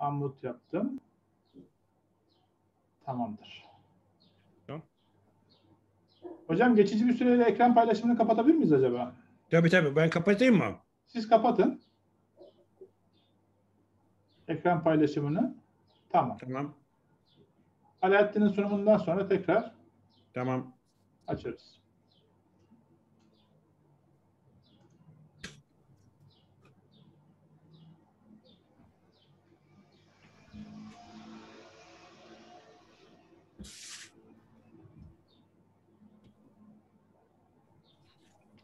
Unmute yaptım. Tamamdır. Hocam geçici bir süreyle ekran paylaşımını kapatabilir miyiz acaba? Tabii tabii. Ben kapatayım mı? Siz kapatın. Ekran paylaşımını. Tamam. Tamam. Alaaddin'in sunumundan sonra tekrar Tamam. açarız.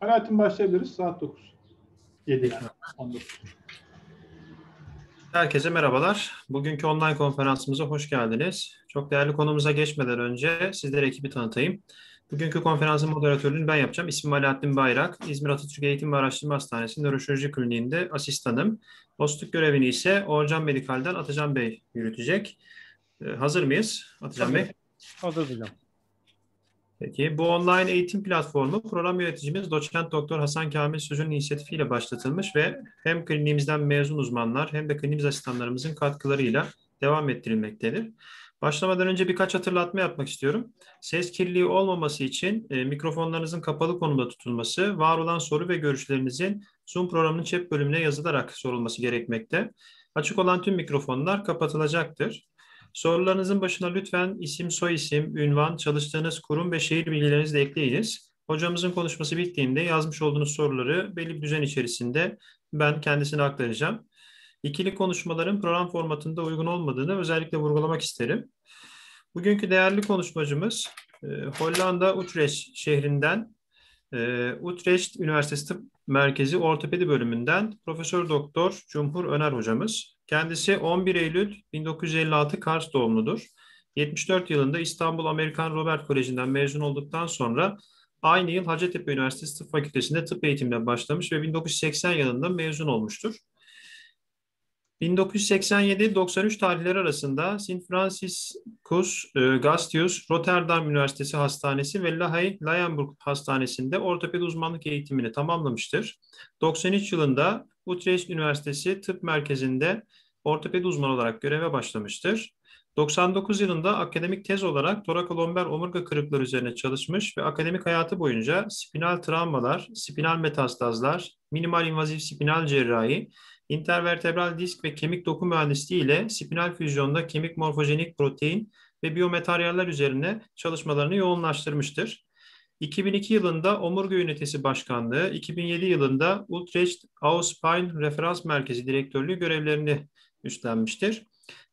Alaaddin başlayabiliriz. Saat 9. 7 yani. 19. Herkese merhabalar. Bugünkü online konferansımıza hoş geldiniz. Çok değerli konumuza geçmeden önce sizlere ekibi tanıtayım. Bugünkü konferansın moderatörlüğünü ben yapacağım. İsmim Alaaddin Bayrak. İzmir Atatürk Eğitim ve Araştırma Hastanesi Nöroşirurji Kliniği'nde asistanım. Dostluk görevini ise Orcan Medikal'den Atacan Bey yürütecek. Ee, hazır mıyız Atacan Tabii. Bey? Hazır hocam. Peki bu online eğitim platformu program yöneticimiz doçent doktor Hasan Kamil Söz'ün inisiyatifiyle başlatılmış ve hem kliniğimizden mezun uzmanlar hem de klinimiz asistanlarımızın katkılarıyla devam ettirilmektedir. Başlamadan önce birkaç hatırlatma yapmak istiyorum. Ses kirliliği olmaması için e, mikrofonlarınızın kapalı konumda tutulması, var olan soru ve görüşlerinizin Zoom programının chat bölümüne yazılarak sorulması gerekmekte. Açık olan tüm mikrofonlar kapatılacaktır. Sorularınızın başına lütfen isim, soy isim, ünvan, çalıştığınız kurum ve şehir bilgilerinizi de ekleyiniz. Hocamızın konuşması bittiğinde yazmış olduğunuz soruları belli bir düzen içerisinde ben kendisine aktaracağım. İkili konuşmaların program formatında uygun olmadığını özellikle vurgulamak isterim. Bugünkü değerli konuşmacımız e, Hollanda Utrecht şehrinden e, Utrecht Üniversitesi Tıp Merkezi Ortopedi Bölümünden Profesör Doktor Cumhur Öner hocamız. Kendisi 11 Eylül 1956 Kars doğumludur. 74 yılında İstanbul Amerikan Robert Koleji'nden mezun olduktan sonra aynı yıl Hacettepe Üniversitesi Tıp Fakültesi'nde tıp eğitimine başlamış ve 1980 yılında mezun olmuştur. 1987-93 tarihleri arasında St. Franciscus e, Gastius Rotterdam Üniversitesi Hastanesi ve Lahey Leyenburg Hastanesi'nde ortoped uzmanlık eğitimini tamamlamıştır. 93 yılında Utrecht Üniversitesi Tıp Merkezi'nde ortoped uzman olarak göreve başlamıştır. 99 yılında akademik tez olarak torakolomber omurga kırıkları üzerine çalışmış ve akademik hayatı boyunca spinal travmalar, spinal metastazlar, minimal invaziv spinal cerrahi, intervertebral disk ve kemik doku mühendisliği ile spinal füzyonda kemik morfojenik protein ve biyomateryaller üzerine çalışmalarını yoğunlaştırmıştır. 2002 yılında Omurga Ünitesi Başkanlığı, 2007 yılında Utrecht Ausspine Referans Merkezi Direktörlüğü görevlerini üstlenmiştir.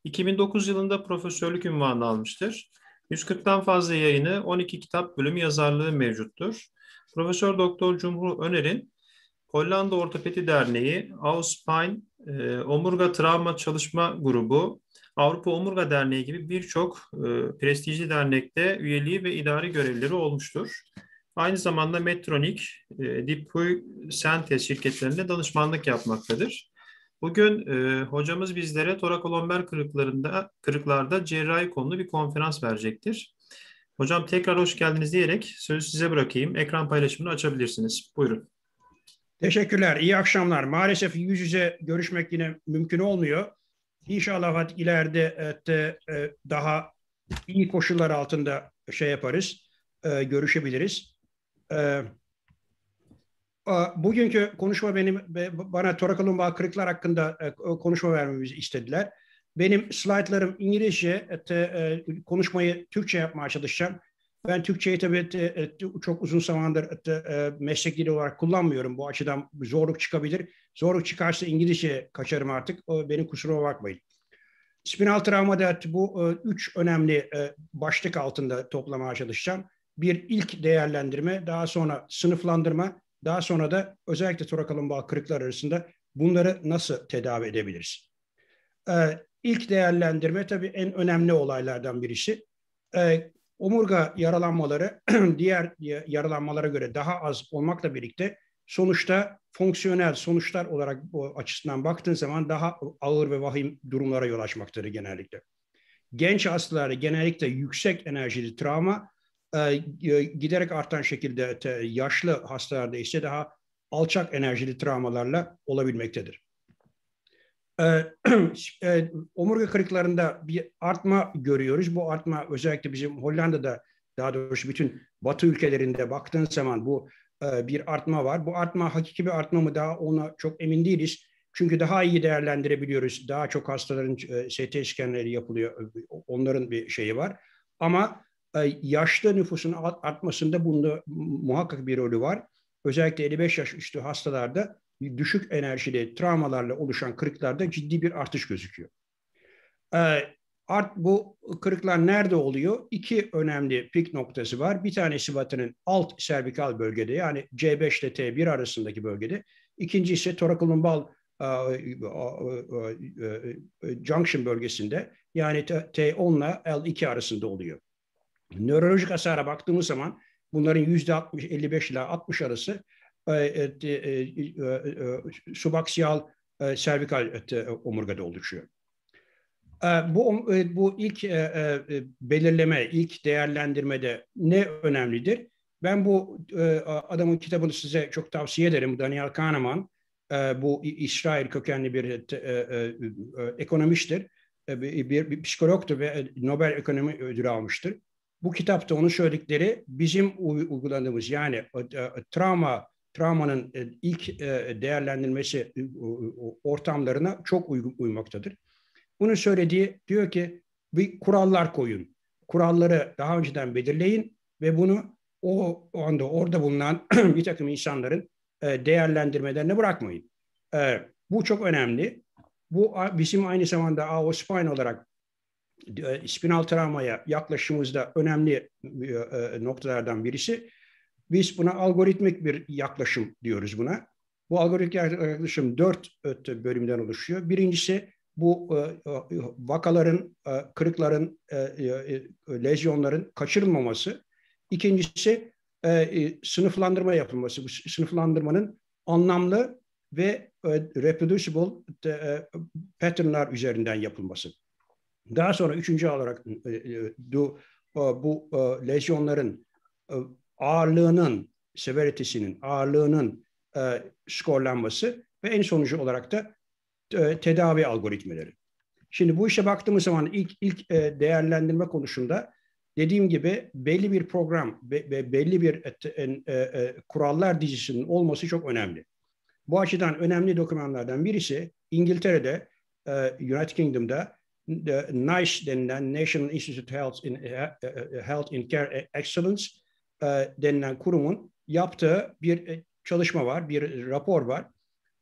2009 yılında profesörlük ünvanı almıştır. 140'tan fazla yayını, 12 kitap bölümü yazarlığı mevcuttur. Profesör Doktor Cumhur Öner'in Hollanda Ortopedi Derneği, Auspine, Omurga Travma Çalışma Grubu, Avrupa Omurga Derneği gibi birçok e, prestijli dernekte üyeliği ve idari görevleri olmuştur. Aynı zamanda Metronik, e, Dipuy Sentes şirketlerinde danışmanlık yapmaktadır. Bugün e, hocamız bizlere torakolomber kırıklarında, kırıklarda cerrahi konulu bir konferans verecektir. Hocam tekrar hoş geldiniz diyerek sözü size bırakayım. Ekran paylaşımını açabilirsiniz. Buyurun. Teşekkürler, iyi akşamlar. Maalesef yüz yüze görüşmek yine mümkün olmuyor. İnşallah ileride de, e, daha iyi koşullar altında şey yaparız, e, görüşebiliriz. E, bugünkü konuşma benim bana torakalumba kırıklar hakkında konuşma vermemizi istediler. Benim slaytlarım İngilizce, konuşmayı Türkçe yapmaya çalışacağım. Ben Türkçeyi tabii e, e, çok uzun zamandır e, meslek dili olarak kullanmıyorum. Bu açıdan zorluk çıkabilir. Zorluk çıkarsa İngilizce kaçarım artık. benim kusuruma bakmayın. Spinal travmada bu üç önemli başlık altında toplamaya çalışacağım. Bir ilk değerlendirme, daha sonra sınıflandırma, daha sonra da özellikle torakalın kırıklar arasında bunları nasıl tedavi edebiliriz? İlk değerlendirme tabii en önemli olaylardan birisi. Omurga yaralanmaları diğer yaralanmalara göre daha az olmakla birlikte sonuçta fonksiyonel sonuçlar olarak o açısından baktığın zaman daha ağır ve vahim durumlara yol açmaktadır genellikle. Genç hastalarda genellikle yüksek enerjili travma e, e, giderek artan şekilde yaşlı hastalarda ise daha alçak enerjili travmalarla olabilmektedir. Ee, e, omurga kırıklarında bir artma görüyoruz. Bu artma özellikle bizim Hollanda'da daha doğrusu bütün Batı ülkelerinde baktığın zaman bu e, bir artma var. Bu artma hakiki bir artma mı daha ona çok emin değiliz. Çünkü daha iyi değerlendirebiliyoruz. Daha çok hastaların e, ST skenleri yapılıyor. Onların bir şeyi var. Ama e, yaşlı nüfusun artmasında bunda muhakkak bir rolü var. Özellikle 55 yaş üstü hastalarda düşük enerjili travmalarla oluşan kırıklarda ciddi bir artış gözüküyor. Ee, art, bu kırıklar nerede oluyor? İki önemli pik noktası var. Bir tanesi batının alt servikal bölgede yani C5 ile T1 arasındaki bölgede. İkinci ise torakolumbal e, e, e, junction bölgesinde yani T10 ile L2 arasında oluyor. Nörolojik hasara baktığımız zaman bunların %60, 55 ile 60 arası subaksiyal servikal omurgada oluşuyor. Bu, bu ilk belirleme, ilk değerlendirmede ne önemlidir? Ben bu adamın kitabını size çok tavsiye ederim. Daniel Kahneman, bu İsrail kökenli bir ekonomisttir, bir, bir psikologtur ve Nobel Ekonomi Ödülü almıştır. Bu kitapta onun söyledikleri bizim uyguladığımız yani travma travmanın e, ilk e, değerlendirmesi e, ortamlarına çok uygun uymaktadır. Bunun söylediği diyor ki bir kurallar koyun. Kuralları daha önceden belirleyin ve bunu o, o anda orada bulunan bir takım insanların değerlendirmelerine bırakmayın. Bu çok önemli. Bu bizim aynı zamanda AO Spine olarak spinal travmaya yaklaşımımızda önemli noktalardan birisi. Biz buna algoritmik bir yaklaşım diyoruz buna. Bu algoritmik yaklaşım dört e, bölümden oluşuyor. Birincisi bu e, e, vakaların, kırıkların, lezyonların kaçırılmaması. İkincisi sınıflandırma yapılması. Bu sınıflandırmanın anlamlı ve reproducible patternlar üzerinden yapılması. Daha sonra üçüncü olarak bu lezyonların ağırlığının, severitesinin ağırlığının e, skorlanması ve en sonucu olarak da e, tedavi algoritmaları. Şimdi bu işe baktığımız zaman ilk ilk e, değerlendirme konusunda dediğim gibi belli bir program ve be, belli bir e, e, e, kurallar dizisinin olması çok önemli. Bu açıdan önemli dokümanlardan birisi İngiltere'de e, United Kingdom'da e, NICE denilen National Institute of Health in, Health in Care Excellence e, denilen kurumun yaptığı bir e, çalışma var, bir rapor var.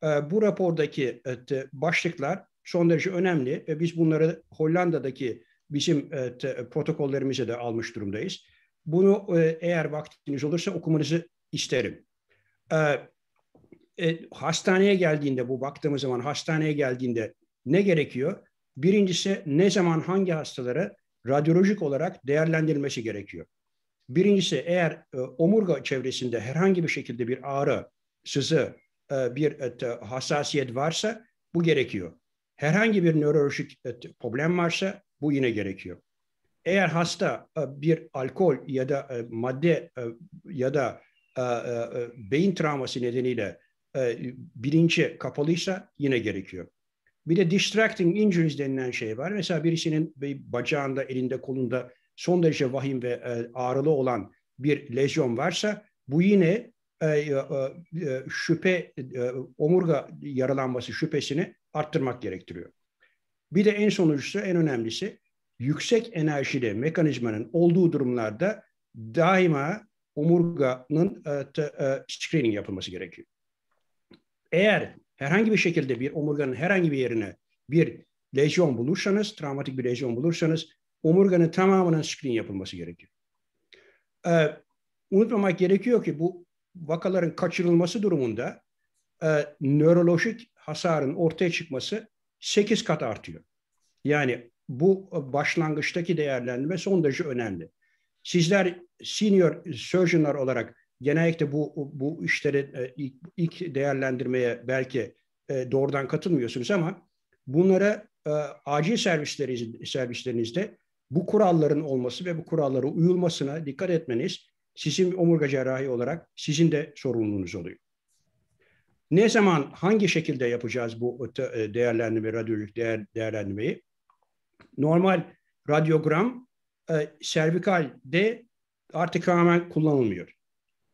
E, bu rapordaki e, başlıklar son derece önemli. E, biz bunları Hollanda'daki bizim e, te, protokollerimize de almış durumdayız. Bunu e, eğer vaktiniz olursa okumanızı isterim. E, e, hastaneye geldiğinde bu baktığımız zaman hastaneye geldiğinde ne gerekiyor? Birincisi ne zaman hangi hastalara radyolojik olarak değerlendirilmesi gerekiyor? Birincisi eğer e, omurga çevresinde herhangi bir şekilde bir ağrı, sızı, e, bir et, hassasiyet varsa bu gerekiyor. Herhangi bir nörolojik et, problem varsa bu yine gerekiyor. Eğer hasta e, bir alkol ya da e, madde e, ya da e, e, e beyin travması nedeniyle e, bilinci kapalıysa yine gerekiyor. Bir de distracting injuries denilen şey var. Mesela birisinin bir bacağında, elinde, kolunda son derece vahim ve e, ağrılı olan bir lezyon varsa bu yine e, e, e, şüphe e, omurga yaralanması şüphesini arttırmak gerektiriyor. Bir de en sonuncusu en önemlisi yüksek enerjili mekanizmanın olduğu durumlarda daima omurganın e, t, e, screening yapılması gerekiyor. Eğer herhangi bir şekilde bir omurganın herhangi bir yerine bir lezyon bulursanız, travmatik bir lezyon bulursanız omurganın tamamının screen yapılması gerekiyor. Ee, unutmamak gerekiyor ki bu vakaların kaçırılması durumunda e, nörolojik hasarın ortaya çıkması 8 kat artıyor. Yani bu başlangıçtaki değerlendirme son derece önemli. Sizler senior surgeonlar olarak genellikle bu bu işleri e, ilk, ilk değerlendirmeye belki e, doğrudan katılmıyorsunuz ama bunlara e, acil servisleriniz servislerinizde bu kuralların olması ve bu kurallara uyulmasına dikkat etmeniz sizin omurga cerrahi olarak sizin de sorumluluğunuz oluyor. Ne zaman, hangi şekilde yapacağız bu e, e, değerlendirme, radyolojik değer, değerlendirmeyi? Normal radyogram e, servikalde artık tamamen kullanılmıyor.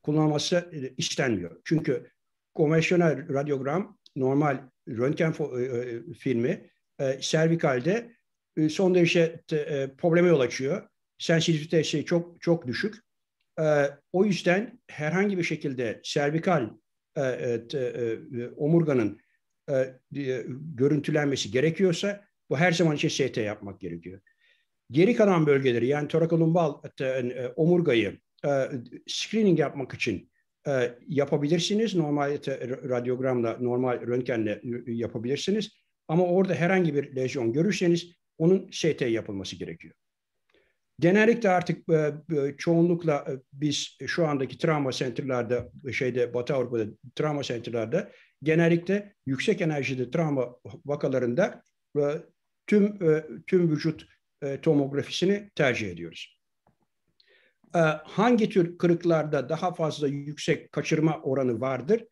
Kullanılması e, istenmiyor. Çünkü konvansiyonel radyogram, normal röntgen e, e, filmi e, servikalde e, son derece e, probleme yol açıyor. Sensitivite şey çok çok düşük. E, o yüzden herhangi bir şekilde servikal e, e, e, e, omurganın e, e, görüntülenmesi gerekiyorsa bu her zaman için ST yapmak gerekiyor. Geri kalan bölgeleri yani torakolumbal e, e, omurgayı e, screening yapmak için e, yapabilirsiniz. Normal e, radyogramla, normal röntgenle e, yapabilirsiniz. Ama orada herhangi bir lezyon görürseniz onun ŞT yapılması gerekiyor. Genellikle artık e, e, çoğunlukla e, biz şu andaki travma sentrlerde şeyde Batı Avrupa'da travma sentrlerde genellikle yüksek enerjide travma vakalarında tüm tüm vücut tomografisini tercih ediyoruz. hangi tür kırıklarda daha fazla yüksek kaçırma oranı vardır?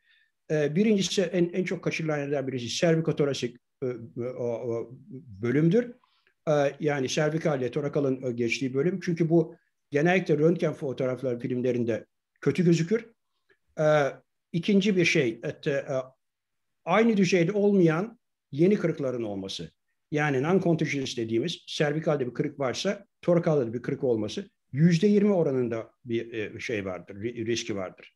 birincisi en, en çok kaçırılan yerlerden birisi servikotorasik bölümdür. Ee, yani servikal ile torakalın e, geçtiği bölüm. Çünkü bu genellikle röntgen fotoğrafları filmlerinde kötü gözükür. Ee, ikinci bir şey, e, e, aynı düzeyde olmayan yeni kırıkların olması. Yani non dediğimiz servikalde bir kırık varsa torakalda bir kırık olması. Yüzde yirmi oranında bir şey vardır, riski vardır.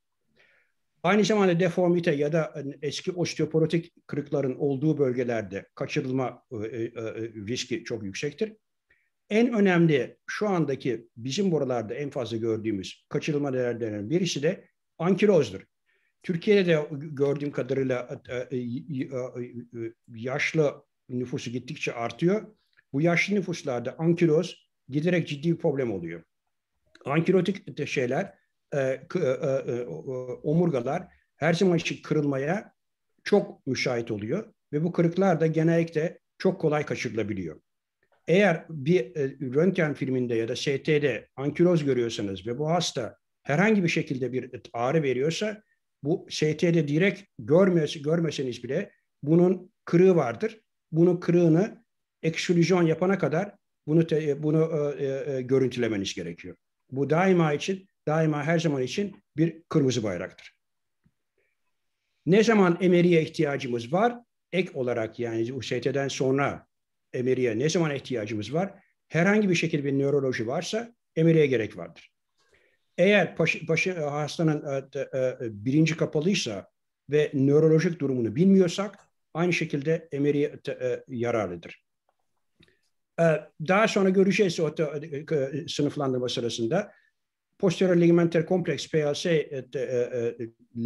Aynı zamanda deformite ya da e, eski osteoporotik kırıkların olduğu bölgelerde kaçırılma e, e, riski çok yüksektir. En önemli şu andaki bizim buralarda en fazla gördüğümüz kaçırılma nedenlerinden birisi de ankilozdur. Türkiye'de de gördüğüm kadarıyla yaşlı nüfusu gittikçe artıyor. Bu yaşlı nüfuslarda ankiloz giderek ciddi bir problem oluyor. Ankilotik şeyler e, e, e, e, omurgalar her zaman kırılmaya çok müşait oluyor ve bu kırıklar da genellikle çok kolay kaçırılabiliyor. Eğer bir e, röntgen filminde ya da ST'de ankiloz görüyorsanız ve bu hasta herhangi bir şekilde bir e, ağrı veriyorsa bu ST'de direkt görmese, görmeseniz bile bunun kırığı vardır. Bunun kırığını ekstrüzyon yapana kadar bunu te, e, bunu e, e, görüntülemeniz gerekiyor. Bu daima için daima her zaman için bir kırmızı bayraktır. Ne zaman emeriye ihtiyacımız var? Ek olarak yani UST'den sonra emeriye ne zaman ihtiyacımız var? Herhangi bir şekilde bir nöroloji varsa emeriye gerek vardır. Eğer başı, başı, hastanın e, e, birinci kapalıysa ve nörolojik durumunu bilmiyorsak aynı şekilde emeriye e, yararlıdır. E, daha sonra göreceğiz o e, sınıflandırma sırasında posterior ligamenter kompleks PLC e, e, e,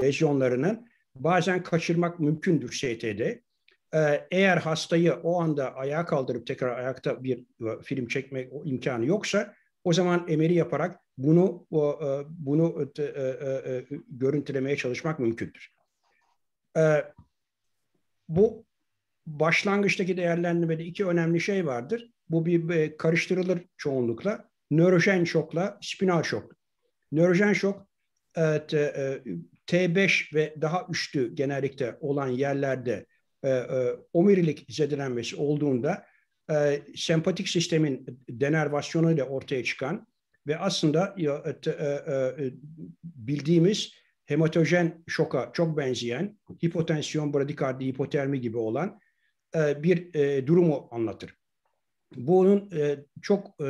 lezyonlarının bazen kaçırmak mümkündür ST'de. eğer hastayı o anda ayağa kaldırıp tekrar ayakta bir e, film çekmek imkanı yoksa o zaman emeri yaparak bunu e, bunu e, görüntülemeye çalışmak mümkündür. bu başlangıçtaki değerlendirmede iki önemli şey vardır. Bu bir karıştırılır çoğunlukla. Nörojen şokla spinal şok. Nörojen şok T5 e, e, ve daha üstü genellikle olan yerlerde e, omurilik zedelenmesi olduğunda sempatik sistemin denervasyonu ile ortaya çıkan ve aslında bildiğimiz hematojen şoka çok benzeyen hipotansiyon, bradikardi, hipotermi gibi olan bir durumu anlatır bunun e, çok e,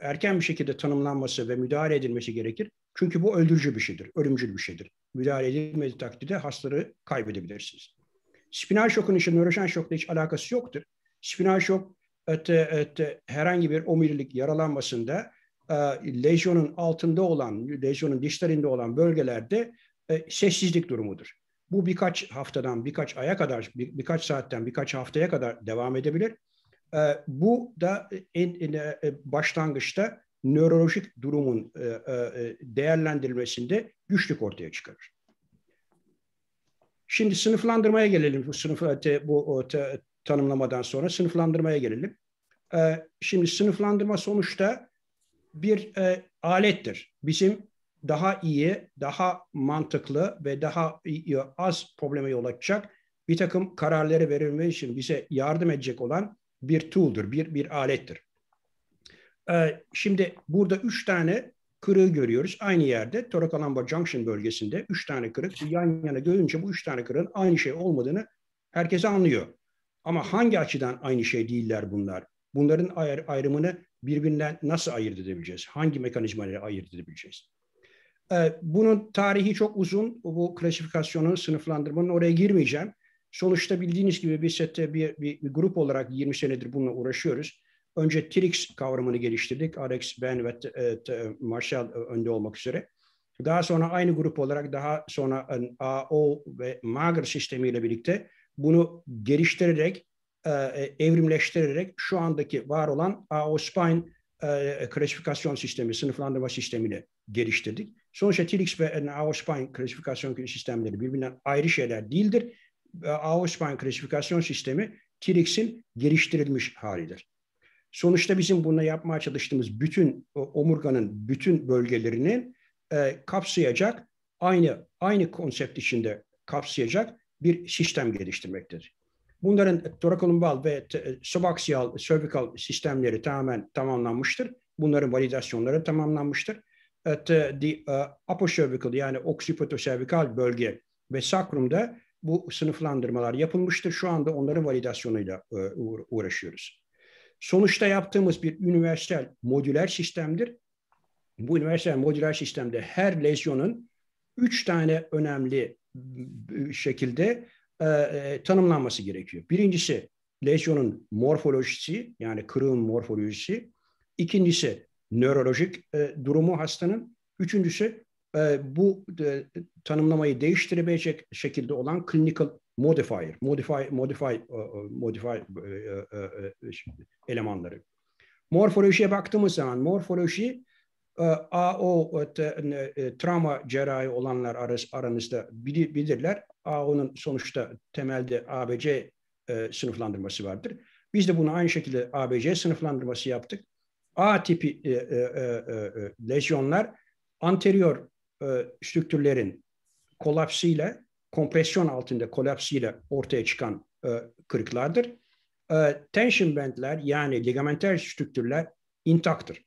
erken bir şekilde tanımlanması ve müdahale edilmesi gerekir. Çünkü bu öldürücü bir şeydir, ölümcül bir şeydir. Müdahale edilmediği takdirde hastaları kaybedebilirsiniz. Spinal şokun için nörojen şokla hiç alakası yoktur. Spinal şok öte, e, öte, e, herhangi bir omurilik yaralanmasında e, lejyonun altında olan, lezyonun dişlerinde olan bölgelerde e, sessizlik durumudur. Bu birkaç haftadan, birkaç aya kadar, bir, birkaç saatten, birkaç haftaya kadar devam edebilir ee, bu da e, en, en, e, e, başlangıçta nörolojik durumun değerlendirilmesinde güçlük ortaya çıkarır. Şimdi sınıflandırmaya gelelim. Bu sınıf bu tanımlamadan sonra sınıflandırmaya gelelim. Ee, şimdi sınıflandırma sonuçta bir alettir. Bizim daha iyi, daha mantıklı ve daha iyi, az probleme yol açacak bir takım kararları verilmesi için bize yardım edecek olan bir tool'dur, bir, bir alettir. Ee, şimdi burada üç tane kırığı görüyoruz. Aynı yerde Torakalamba Junction bölgesinde üç tane kırık yan yana görünce bu üç tane kırığın aynı şey olmadığını herkes anlıyor. Ama hangi açıdan aynı şey değiller bunlar? Bunların ayr ayrımını birbirinden nasıl ayırt edebileceğiz? Hangi mekanizmaları ayırt edebileceğiz? Ee, bunun tarihi çok uzun. Bu klasifikasyonun sınıflandırmanın oraya girmeyeceğim. Sonuçta bildiğiniz gibi biz sette bir, bir, bir grup olarak 20 senedir bununla uğraşıyoruz. Önce TRIX kavramını geliştirdik. Alex, ben ve e, Marshall e, önde olmak üzere. Daha sonra aynı grup olarak daha sonra AO ve Magr sistemiyle birlikte bunu geliştirerek, e, e, evrimleştirerek şu andaki var olan AO Spine e, klasifikasyon sistemi, sınıflandırma sistemini geliştirdik. Sonuçta TRIX ve AO Spine klasifikasyon sistemleri birbirinden ayrı şeyler değildir Auersperg klasifikasyon sistemi t geliştirilmiş halidir. Sonuçta bizim bunu yapmaya çalıştığımız bütün omurganın bütün bölgelerinin e, kapsayacak aynı aynı konsept içinde kapsayacak bir sistem geliştirmektir. Bunların torakolumbal ve e, subaksiyal, servikal sistemleri tamamen tamamlanmıştır. Bunların validasyonları tamamlanmıştır. At e, the uh, upper cervical yani oksipitoservikal bölge ve sakrumda bu sınıflandırmalar yapılmıştır. Şu anda onların validasyonuyla e, uğraşıyoruz. Sonuçta yaptığımız bir üniversal modüler sistemdir. Bu üniversal modüler sistemde her lezyonun üç tane önemli ıı, ıı, şekilde e, e, tanımlanması gerekiyor. Birincisi lezyonun morfolojisi yani kırığın morfolojisi. İkincisi nörolojik durumu hastanın. Üçüncüsü ee, bu e, tanımlamayı değiştirebilecek şekilde olan clinical modifier, modify, modify, e, e, modify elemanları. Morfolojiye baktığımız zaman morfoloji AO travma cerrahi olanlar aranızda bilirler. AO'nun sonuçta temelde ABC sınıflandırması vardır. Biz de bunu aynı şekilde ABC sınıflandırması yaptık. A tipi lezyonlar anterior e, strüktürlerin kolapsıyla, kompresyon altında kolapsıyla ortaya çıkan e, kırıklardır. E, tension bandlar yani ligamenter strüktürler intaktır.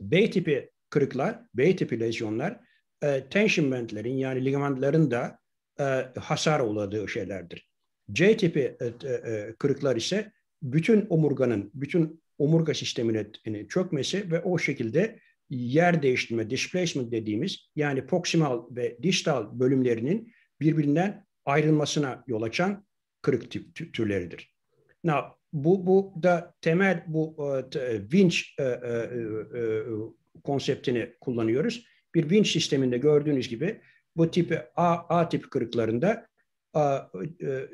B tipi kırıklar, B tipi lezyonlar e, tension bentlerin yani ligamentlerin de hasar uğradığı şeylerdir. C tipi kırıklar ise bütün omurganın, bütün omurga sisteminin çökmesi ve o şekilde yer değiştirme, displacement dediğimiz yani proximal ve distal bölümlerinin birbirinden ayrılmasına yol açan kırık tip, türleridir. Now, bu, bu da temel bu e, vinç e e, e, e, e, konseptini kullanıyoruz. Bir winch sisteminde gördüğünüz gibi bu tipi A, A tip kırıklarında a, e,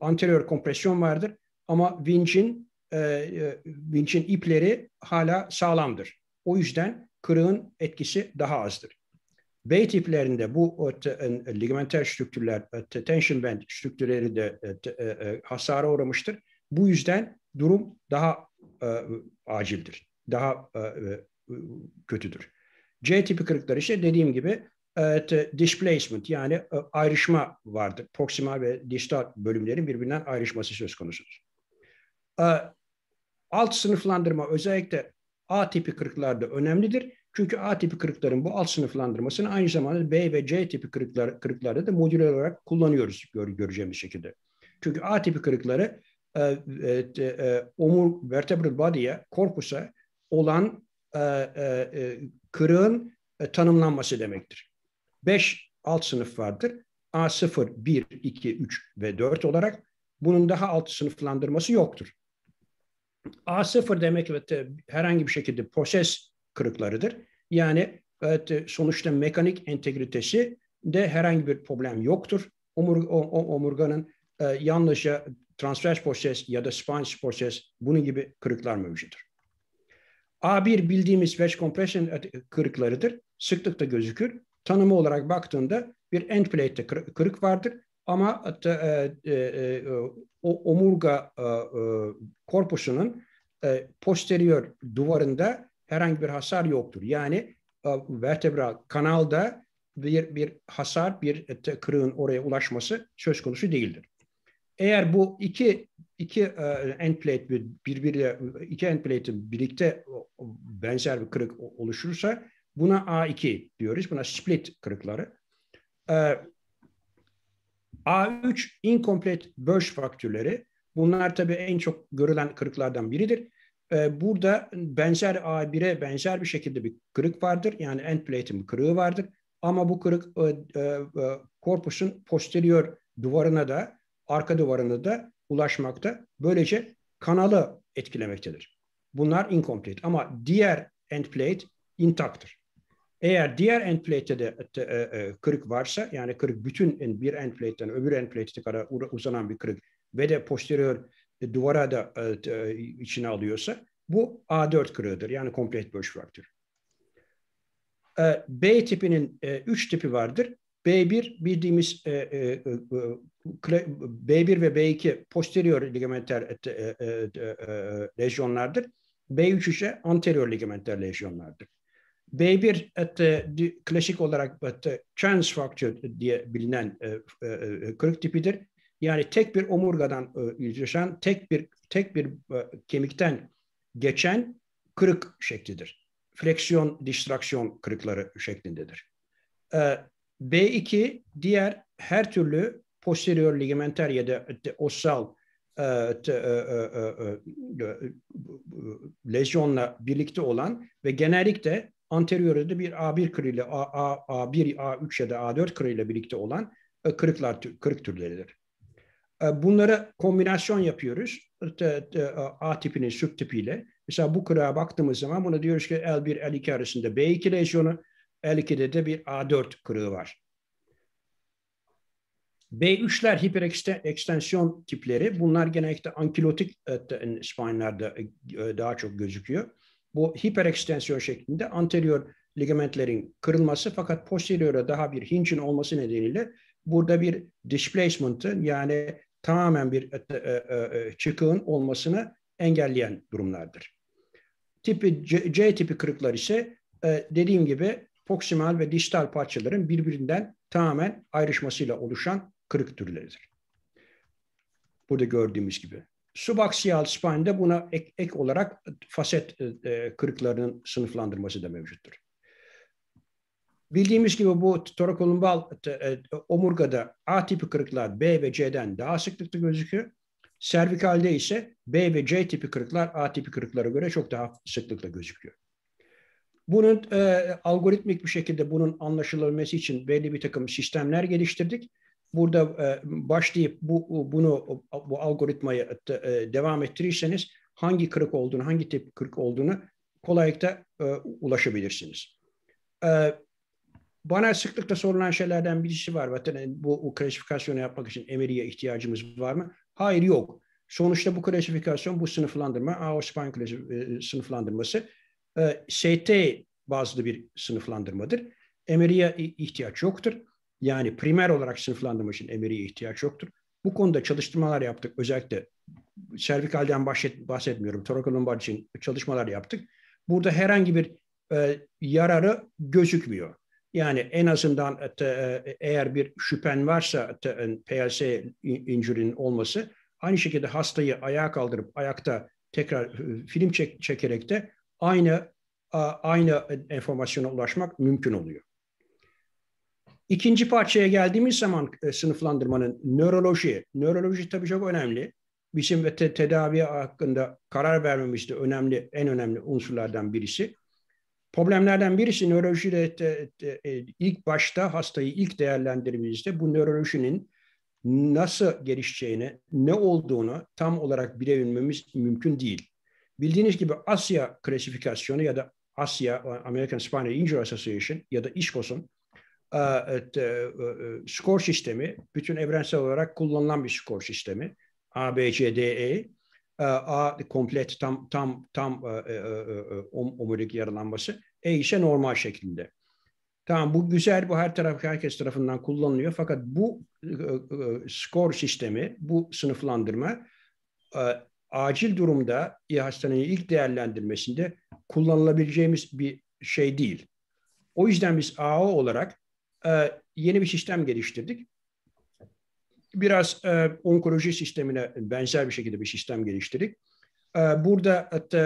anterior kompresyon vardır ama winch'in e, vincin e, ipleri hala sağlamdır. O yüzden kırığın etkisi daha azdır. B tiplerinde bu e, ligamenter strüktürler, e, tension band strüktürleri de e, hasara uğramıştır. Bu yüzden durum daha acildir, daha kötüdür. C tipi kırıklar ise dediğim gibi displacement yani ayrışma vardır. Proksimal ve distal bölümlerin birbirinden ayrışması söz konusudur. Alt sınıflandırma özellikle A tipi kırıklarda önemlidir. Çünkü A tipi kırıkların bu alt sınıflandırmasını aynı zamanda B ve C tipi kırıklar, kırıklarda da modüler olarak kullanıyoruz gör, göreceğimiz şekilde. Çünkü A tipi kırıkları e, e, e, omur vertebral body'ye, korpusa olan e, e, e kırığın e, tanımlanması demektir. 5 alt sınıf vardır. A0, 1, 2, 3 ve 4 olarak bunun daha alt sınıflandırması yoktur. A0 demek evet herhangi bir şekilde proses kırıklarıdır. Yani evet, e, sonuçta mekanik entegritesi de herhangi bir problem yoktur. Omur, o, omurganın e, yalnızca transfer proses ya da spine proses bunun gibi kırıklar mevcuttur. A1 bildiğimiz wedge compression e, kırıklarıdır. Sıklıkta gözükür. Tanımı olarak baktığında bir end plate'te kırık vardır. Ama e, e, e, o omurga e, e, korpusunun e, posterior duvarında herhangi bir hasar yoktur. Yani e, vertebral kanalda bir, bir hasar, bir e, kırığın oraya ulaşması söz konusu değildir. Eğer bu iki iki e, end plate bir, birbiriyle iki end plate'in birlikte benzer bir kırık oluşursa buna A2 diyoruz. Buna split kırıkları. E, A3 incomplete böş faktörleri. Bunlar tabii en çok görülen kırıklardan biridir. Ee, burada benzer A1'e benzer bir şekilde bir kırık vardır. Yani end plate'in bir kırığı vardır. Ama bu kırık e, e, e, korpusun posterior duvarına da arka duvarına da ulaşmakta. Böylece kanalı etkilemektedir. Bunlar incomplete ama diğer end plate intaktır. Eğer diğer end plate'de de e, e, kırık varsa yani kırık bütün bir end plate'den öbür end plate'e kadar uzanan bir kırık ve de posterior e, duvara da e, e, içine alıyorsa bu A4 kırığıdır. Yani komplet boş fraktür. E, B tipinin 3 e, tipi vardır. B1 bildiğimiz e, e, e, B1 ve B2 posterior ligamenter e, e, e, lejyonlardır. B3 ise anterior ligamenter lejyonlardır. B1 et klasik olarak et the diye bilinen e, e, e, kırık tipidir. Yani tek bir omurgadan e, tek bir tek bir e, kemikten geçen kırık şeklidir. Fleksiyon, distraksiyon kırıkları şeklindedir. E, B2 diğer her türlü posterior ligamenter ya da ossal lezyonla birlikte olan ve genellikle anteriorda bir A1 kırıyla A, A, A1, A3 ya da A4 kırıyla birlikte olan e, kırıklar kırık türleridir. E, bunlara kombinasyon yapıyoruz. E, A tipinin sub tipiyle. Mesela bu kırığa baktığımız zaman buna diyoruz ki L1, L2 arasında B2 lezyonu, L2'de de bir A4 kırığı var. B3'ler hiperekstensiyon tipleri. Bunlar genellikle ankilotik spinelerde daha çok gözüküyor bu hiperekstensiyon şeklinde anterior ligamentlerin kırılması fakat posteriora daha bir hincin olması nedeniyle burada bir displacement'ın yani tamamen bir e, e, e, e çıkığın olmasını engelleyen durumlardır. Tipi C, C tipi kırıklar ise e, dediğim gibi proksimal ve distal parçaların birbirinden tamamen ayrışmasıyla oluşan kırık türleridir. Burada gördüğümüz gibi. Subaksil spinede buna ek, ek olarak faset e, e kırıklarının sınıflandırması da mevcuttur. Bildiğimiz gibi bu torakolumbal e, omurgada A tipi kırıklar B ve C'den daha sıklıkta gözüküyor. Servikalde ise B ve C tipi kırıklar A tipi kırıklara göre çok daha sıklıkla gözüküyor. Bunun e, algoritmik bir şekilde bunun anlaşılabilmesi için belli bir takım sistemler geliştirdik burada e, başlayıp bu bunu bu algoritmayı e, e, devam ettirirseniz hangi kırık olduğunu, hangi tip kırık olduğunu kolaylıkla ulaşabilirsiniz. Bana sıklıkla sorulan şeylerden birisi var. Zaten bu, bu klasifikasyonu yapmak için emiriye ihtiyacımız var mı? Hayır yok. Sonuçta bu klasifikasyon, bu sınıflandırma, Auerspan sınıflandırması ST bazlı bir sınıflandırmadır. Emiriye ihtiyaç yoktur. Yani primer olarak sınıflandırma için emiriye ihtiyaç yoktur. Bu konuda çalıştırmalar yaptık. Özellikle servikalden bahset, bahsetmiyorum. Torakolombar için çalışmalar yaptık. Burada herhangi bir e, yararı gözükmüyor. Yani en azından e, e eğer bir şüphen varsa e, PLC incürinin olması aynı şekilde hastayı ayağa kaldırıp ayakta tekrar e, film çek, çekerek de aynı a, aynı e, enformasyona ulaşmak mümkün oluyor. İkinci parçaya geldiğimiz zaman e, sınıflandırmanın nöroloji, nöroloji tabii çok önemli. Bizim ve te- tedavi hakkında karar vermemizde önemli, en önemli unsurlardan birisi. Problemlerden birisi nörolojide te, te, e, ilk başta hastayı ilk değerlendirmemizde bu nörolojinin nasıl gelişeceğini, ne olduğunu tam olarak bilebilmemiz mümkün değil. Bildiğiniz gibi Asya klasifikasyonu ya da Asya, American Spinal Injury Association ya da ISKOS'un ee, e, e, e, skor sistemi bütün evrensel olarak kullanılan bir skor sistemi. A, B, C, D, E. Ee, A komplet tam tam tam omurilik yaralanması. E ise normal şekilde Tamam bu güzel bu her taraf herkes tarafından kullanılıyor fakat bu skor sistemi bu sınıflandırma acil durumda hastanenin ilk değerlendirmesinde kullanılabileceğimiz bir şey değil. O yüzden biz AO olarak e, yeni bir sistem geliştirdik. Biraz e, onkoloji sistemine benzer bir şekilde bir sistem geliştirdik. E, burada hatta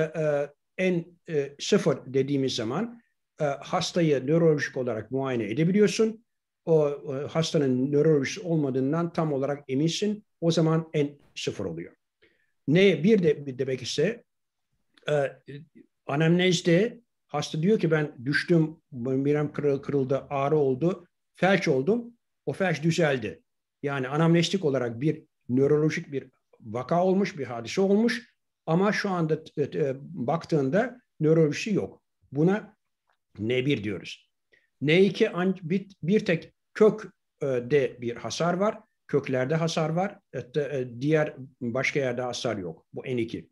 e, en e, sıfır dediğimiz zaman e, hastayı nörolojik olarak muayene edebiliyorsun. O e, hastanın nörolojisi olmadığından tam olarak eminsin. O zaman en sıfır oluyor. Ne bir de bir demek ise e, anamnezde hasta diyor ki ben düştüm, mirem kırıldı, ağrı oldu felç oldum. O felç düzeldi. Yani anamnestik olarak bir nörolojik bir vaka olmuş, bir hadise olmuş ama şu anda t- t- e, baktığında nörolojisi yok. Buna N1 diyoruz. N2 bir, bir tek kökte bir hasar var. Köklerde hasar var. E, e, diğer başka yerde hasar yok. Bu N2.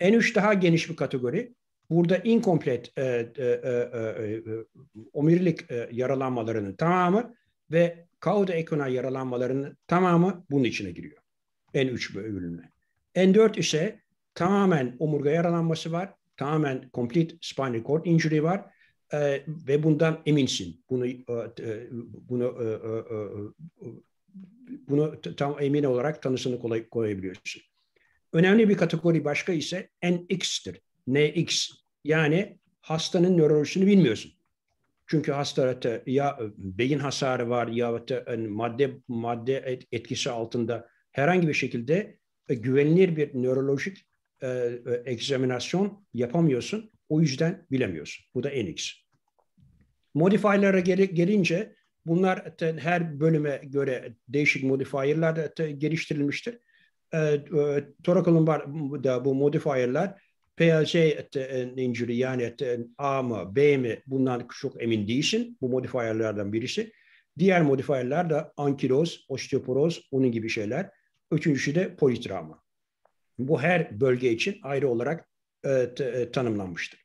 N3 daha geniş bir kategori burada inkomplet e, e, e, e, omurilik e, yaralanmalarının tamamı ve kauda ekona yaralanmalarının tamamı bunun içine giriyor. N3 bölümüne. N4 ise tamamen omurga yaralanması var. Tamamen complete spinal cord injury var. E, ve bundan eminsin. Bunu e, bunu e, e, bunu tam emin olarak tanısını kolay koyabiliyorsun. Önemli bir kategori başka ise NX'tir. NX yani hastanın nörolojisini bilmiyorsun. Çünkü hastada ya beyin hasarı var ya da e, madde madde etkisi altında herhangi bir şekilde e, güvenilir bir nörolojik e, egzaminasyon yapamıyorsun. O yüzden bilemiyorsun. Bu da NX. Modifier'lara gelince bunlar her bölüme göre değişik modifier'lar geliştirilmiştir. E, e, Torakal'ın da bu modifier'lar PLC at an injury yani at e, an A mı B mi bundan çok emin değilsin. Bu modifierlerden birisi. Diğer modifierler de ankiloz, osteoporoz, onun gibi şeyler. Üçüncüsü de politrauma Bu her bölge için ayrı olarak e, t, e, tanımlanmıştır.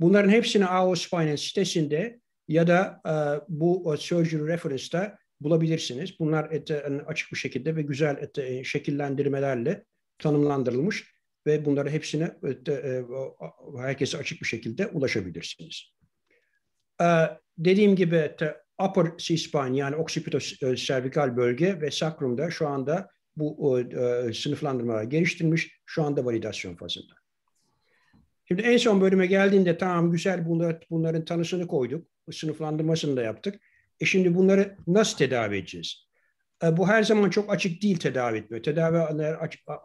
Bunların hepsini AO Finance sitesinde ya da e, bu e, Surgery Reference'da bulabilirsiniz. Bunlar et, e, açık bir şekilde ve güzel et, e, şekillendirmelerle tanımlandırılmış ve bunları hepsine e, e, herkese açık bir şekilde ulaşabilirsiniz. E, dediğim gibi upper C-spine yani oksipito-servikal bölge ve sacrum'da şu anda bu sınıflandırmalar geliştirilmiş. Şu anda validasyon fazında. Şimdi en son bölüme geldiğinde tamam güzel bunlar, bunların tanısını koyduk. Sınıflandırmasını da yaptık. E şimdi bunları nasıl tedavi edeceğiz? E, bu her zaman çok açık değil tedavi etmiyor. Tedavi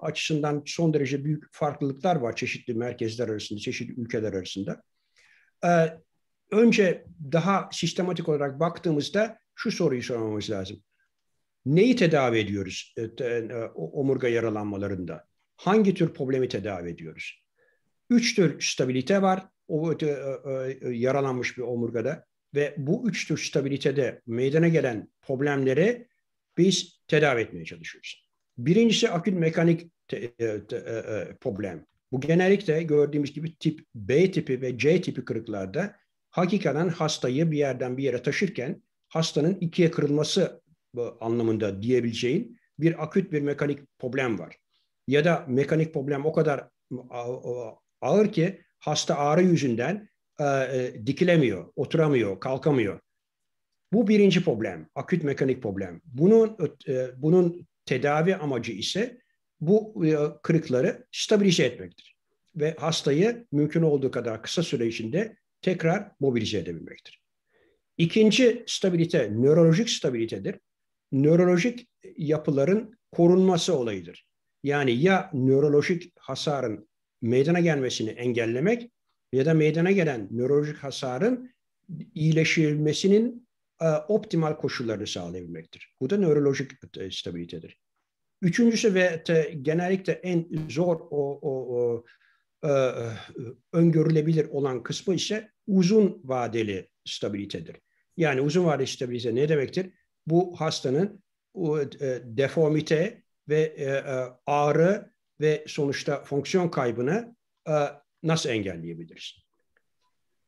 açısından son derece büyük farklılıklar var çeşitli merkezler arasında, çeşitli ülkeler arasında. E, önce daha sistematik olarak baktığımızda şu soruyu sormamız lazım. Neyi tedavi ediyoruz e, omurga yaralanmalarında? Hangi tür problemi tedavi ediyoruz? Üç tür stabilite var o, yaralanmış bir omurgada ve bu üç tür stabilitede meydana gelen problemleri biz tedavi etmeye çalışıyoruz. Birincisi akut mekanik te, e, te, te, e, problem. Bu genellikle gördüğümüz gibi tip B tipi ve C tipi kırıklarda hakikaten hastayı bir yerden bir yere taşırken hastanın ikiye kırılması anlamında diyebileceğin bir akut bir mekanik problem var. Ya da mekanik problem o kadar ağır ki hasta ağrı yüzünden e, e, dikilemiyor, oturamıyor, kalkamıyor. Bu birinci problem, aküt mekanik problem. Bunun e, bunun tedavi amacı ise bu e, kırıkları stabilize etmektir ve hastayı mümkün olduğu kadar kısa süre içinde tekrar mobilize edebilmektir. İkinci stabilite nörolojik stabilitedir. Nörolojik yapıların korunması olayıdır. Yani ya nörolojik hasarın meydana gelmesini engellemek ya da meydana gelen nörolojik hasarın iyileşilmesinin e, optimal koşullarını sağlayabilmektir. Bu da nörolojik e, stabilitedir. Üçüncüsü ve te, genellikle en zor o, o, o e, e, öngörülebilir olan kısmı ise uzun vadeli stabilitedir. Yani uzun vadeli stabilite ne demektir? Bu hastanın e, deformite ve e, ağrı ve sonuçta fonksiyon kaybını e, nasıl engelleyebiliriz?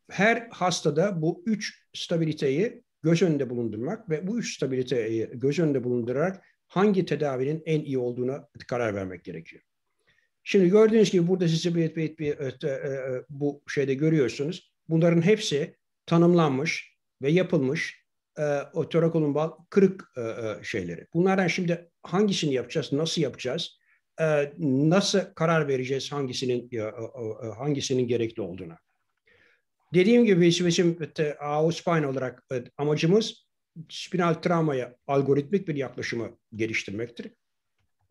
Her hastada bu üç stabiliteyi göz önünde bulundurmak ve bu üç stabiliteyi göz önünde bulundurarak hangi tedavinin en iyi olduğuna karar vermek gerekiyor. Şimdi gördüğünüz gibi burada sizi bir, bir, bir, e, e, e, bu şeyde görüyorsunuz. Bunların hepsi tanımlanmış ve yapılmış e, o kırık şeyleri. Bunlardan şimdi hangisini yapacağız, nasıl yapacağız, nasıl karar vereceğiz hangisinin hangisinin gerekli olduğuna. Dediğim gibi bizim şimdi e, olarak e, amacımız spinal travmaya algoritmik bir yaklaşımı geliştirmektir.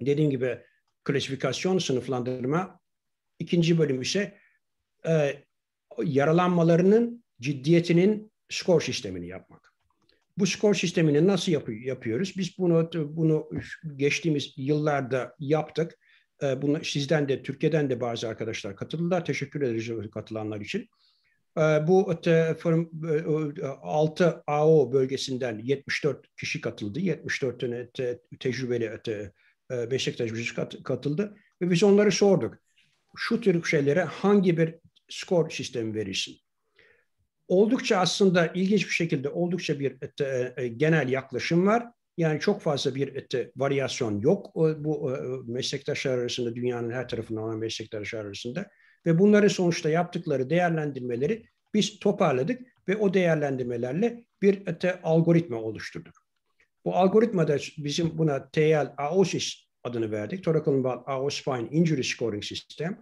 Dediğim gibi klasifikasyon, sınıflandırma. ikinci bölüm ise e, yaralanmalarının ciddiyetinin skor sistemini yapmak. Bu skor sistemini nasıl yap- yapıyoruz? Biz bunu bunu geçtiğimiz yıllarda yaptık. E, bunu sizden de Türkiye'den de bazı arkadaşlar katıldılar. Teşekkür ederiz katılanlar için. Ee, bu e, e, altı AO bölgesinden 74 kişi katıldı. 74 tane tecrübeli e, Beşiktaş katıldı. Ve biz onları sorduk. Şu tür şeylere hangi bir skor sistemi verirsin? Oldukça aslında ilginç bir şekilde oldukça bir genel yaklaşım var. Yani çok fazla bir varyasyon yok bu meslektaşlar arasında, dünyanın her tarafından olan meslektaşlar arasında ve bunların sonuçta yaptıkları değerlendirmeleri biz toparladık ve o değerlendirmelerle bir öte algoritma oluşturduk. Bu algoritmada bizim buna TL AOSIS adını verdik. Thoracolumbar AOSPine Injury Scoring System.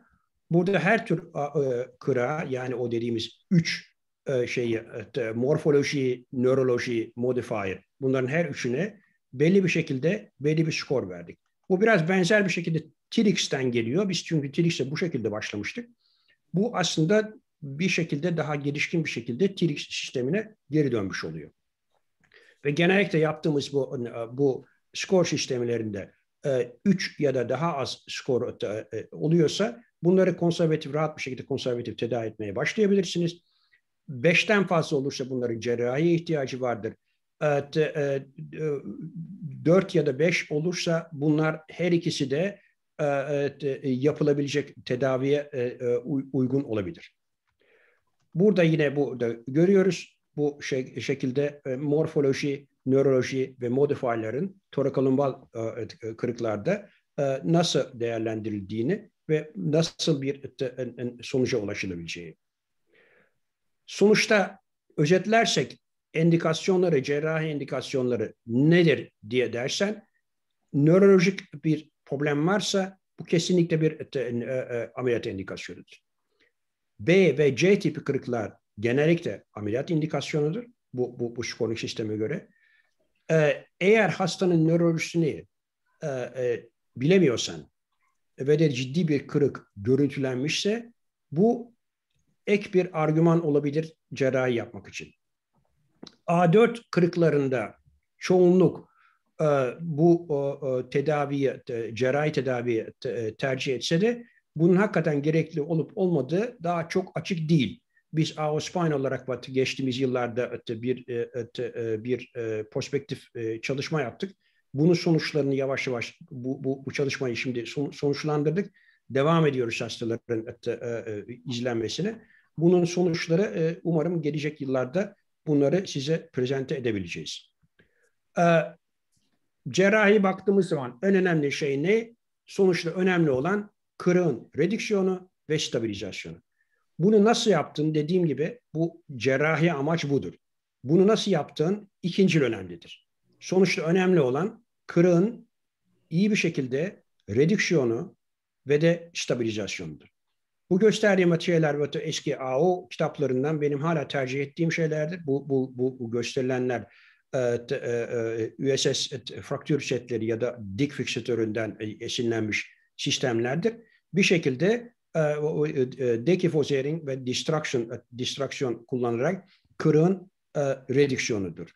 Burada her tür e, kıra yani o dediğimiz üç e, şeyi e, morfoloji, nöroloji, modifier bunların her üçüne belli bir şekilde belli bir skor verdik. Bu biraz benzer bir şekilde Trixten geliyor. Biz çünkü Tilix'e bu şekilde başlamıştık. Bu aslında bir şekilde daha gelişkin bir şekilde Trix sistemine geri dönmüş oluyor. Ve genellikle yaptığımız bu, bu skor sistemlerinde 3 e, ya da daha az skor e, e, oluyorsa bunları konservatif, rahat bir şekilde konservatif tedavi etmeye başlayabilirsiniz. 5'ten fazla olursa bunların cerrahi ihtiyacı vardır. 4 ya da 5 olursa bunlar her ikisi de e, e, e, yapılabilecek tedaviye uygun olabilir. Burada yine bu da görüyoruz. Bu şey, şekilde morfoloji, nöroloji ve modifierlerin torakolumbal kırıklarda nasıl değerlendirildiğini ve nasıl bir sonuca ulaşılabileceği. Sonuçta özetlersek endikasyonları, cerrahi endikasyonları nedir diye dersen nörolojik bir problem varsa bu kesinlikle bir e, e, e, ameliyat indikasyonudur. B ve C tipi kırıklar genellikle ameliyat indikasyonudur. Bu, bu, bu şikonik sisteme göre. eğer hastanın nörolojisini e, e, bilemiyorsan ve de ciddi bir kırık görüntülenmişse bu ek bir argüman olabilir cerrahi yapmak için. A4 kırıklarında çoğunluk e, bu tedaviye, cerrahi tedaviye e, tercih etse de bunun hakikaten gerekli olup olmadığı daha çok açık değil. Biz Aospine olarak geçtiğimiz yıllarda bir e, bir prospektif çalışma yaptık. Bunun sonuçlarını yavaş yavaş bu, bu, bu çalışmayı şimdi sonuçlandırdık. Devam ediyoruz hastaların izlenmesine. Bunun sonuçları umarım gelecek yıllarda bunları size prezente edebileceğiz. Cerrahi baktığımız zaman en önemli şey ne? Sonuçta önemli olan kırığın redüksiyonu ve stabilizasyonu. Bunu nasıl yaptın dediğim gibi bu cerrahi amaç budur. Bunu nasıl yaptığın ikinci önemlidir. Sonuçta önemli olan kırığın iyi bir şekilde redüksiyonu ve de stabilizasyonudur. Bu gösterdiğim matiyeler ve eski AO kitaplarından benim hala tercih ettiğim şeylerdir. Bu, bu, bu, bu gösterilenler e, e, e, USS fraktür setleri ya da dik fikstöründen esinlenmiş sistemlerdir. Bir şekilde dekifozering ve distraction, distraction kullanarak kırığın redüksiyonudur.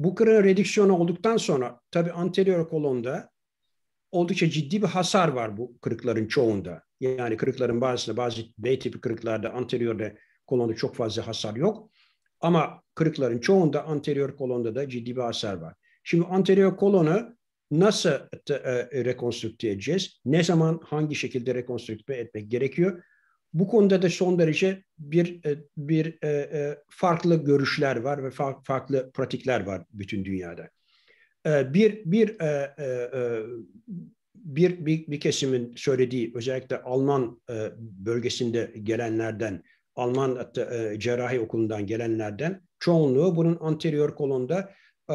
Bu kırığın redüksiyonu olduktan sonra tabi anterior kolonda oldukça ciddi bir hasar var bu kırıkların çoğunda. Yani kırıkların bazısında bazı B tipi kırıklarda anteriorda kolonda çok fazla hasar yok. Ama kırıkların çoğunda anterior kolonda da ciddi bir hasar var. Şimdi anterior kolonu nasıl e, e, rekonstrükte edeceğiz? Ne zaman hangi şekilde rekonstrükte etmek gerekiyor? Bu konuda da son derece bir e, bir e, e, farklı görüşler var ve fa farklı pratikler var bütün dünyada. E, bir bir e, e, bir, bir bir kesimin söylediği özellikle Alman e, bölgesinde gelenlerden Alman e, e, cerrahi okulundan gelenlerden çoğunluğu bunun anterior kolonda e,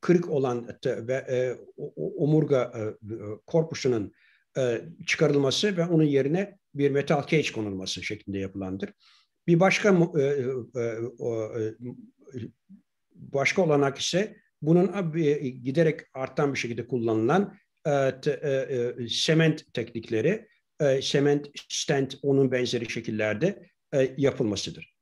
kırık olan ve omurga korpusunun çıkarılması ve onun yerine bir metal cage konulması şeklinde yapılandır. Bir başka başka olanak ise bunun giderek artan bir şekilde kullanılan sement teknikleri, sement stent onun benzeri şekillerde e, yapılmasıdır.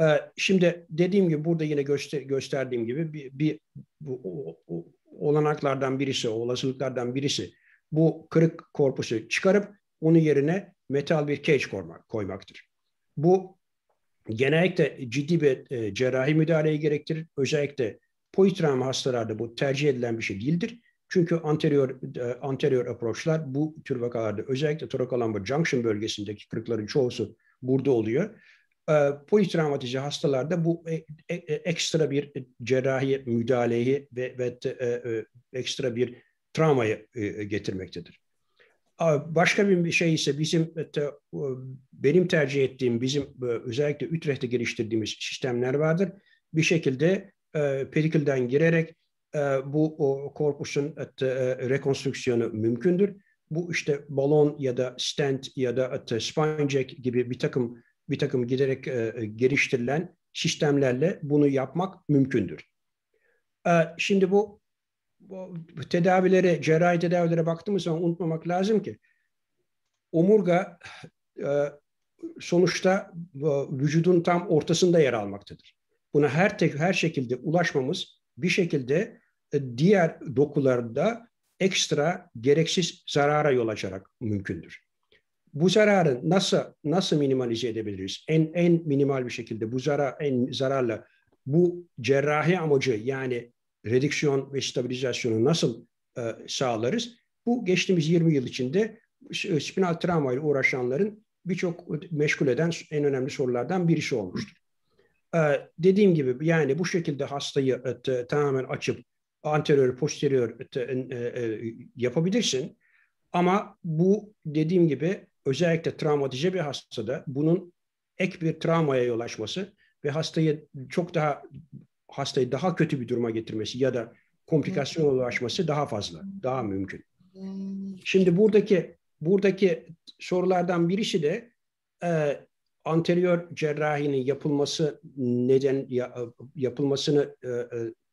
E, şimdi dediğim gibi burada yine göster gösterdiğim gibi bir, bir bu, o, o, olanaklardan birisi, olasılıklardan birisi bu kırık korpusu çıkarıp onun yerine metal bir cage koymak, koymaktır. Bu genellikle ciddi bir e, cerrahi müdahaleyi gerektirir. Özellikle politraum hastalarda bu tercih edilen bir şey değildir. Çünkü anterior e, anterior approach'lar bu tür vakalarda özellikle torakalamba junction bölgesindeki kırıkların çoğusu burada oluyor. Ee, Politravmatize hastalarda bu e, e, e, ekstra bir cerrahi müdahaleyi ve, ve ekstra bir travmayı getirmektedir. Ee, başka bir şey ise bizim benim tercih ettiğim bizim özellikle Utrecht'te geliştirdiğimiz sistemler vardır. Bir şekilde pedikülden girerek bu korpusun rekonstrüksiyonu mümkündür bu işte balon ya da stent ya da spine gibi bir takım bir takım giderek e, e, geliştirilen sistemlerle bunu yapmak mümkündür. E, şimdi bu, bu tedavilere, cerrahi tedavilere baktığımız zaman unutmamak lazım ki omurga e, sonuçta e, vücudun tam ortasında yer almaktadır. Buna her tek her şekilde ulaşmamız bir şekilde e, diğer dokularda ekstra gereksiz zarara yol açarak mümkündür. Bu zararı nasıl nasıl minimalize edebiliriz? En en minimal bir şekilde bu zarar en zararla bu cerrahi amacı yani redüksiyon ve stabilizasyonu nasıl e, sağlarız? Bu geçtiğimiz 20 yıl içinde spinal travma ile uğraşanların birçok meşgul eden en önemli sorulardan birisi olmuştur. Ee, dediğim gibi yani bu şekilde hastayı e, tamamen açıp anterior, posterior e, e, e, yapabilirsin. Ama bu dediğim gibi özellikle travmatize bir hastada bunun ek bir travmaya yol açması ve hastayı çok daha hastayı daha kötü bir duruma getirmesi ya da komplikasyona ulaşması daha fazla, daha mümkün. Şimdi buradaki buradaki sorulardan birisi de e, anterior cerrahinin yapılması neden ya, yapılmasını e,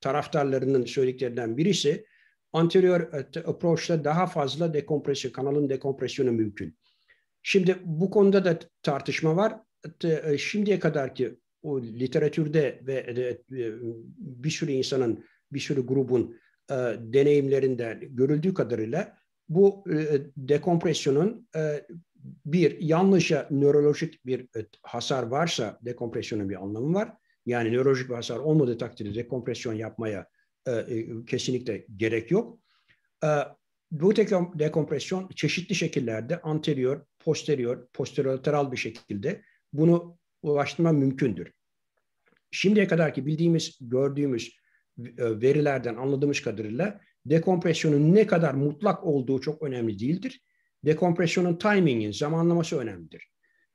taraftarlarının söylediklerinden birisi anterior e, approach'ta daha fazla dekompresyon, kanalın dekompresyonu mümkün. Şimdi bu konuda da tartışma var. E, şimdiye kadarki o literatürde ve e, bir sürü insanın, bir sürü grubun deneyimlerinde görüldüğü kadarıyla bu dekompresyonun bir yanlışa nörolojik bir hasar varsa dekompresyonun bir anlamı var yani nörolojik bir hasar olmadığı takdirde kompresyon yapmaya e, e, kesinlikle gerek yok. E, bu dekompresyon çeşitli şekillerde anterior, posterior, posterolateral bir şekilde bunu ulaştırma mümkündür. Şimdiye kadar ki bildiğimiz, gördüğümüz e, verilerden anladığımız kadarıyla dekompresyonun ne kadar mutlak olduğu çok önemli değildir. Dekompresyonun timing'in zamanlaması önemlidir.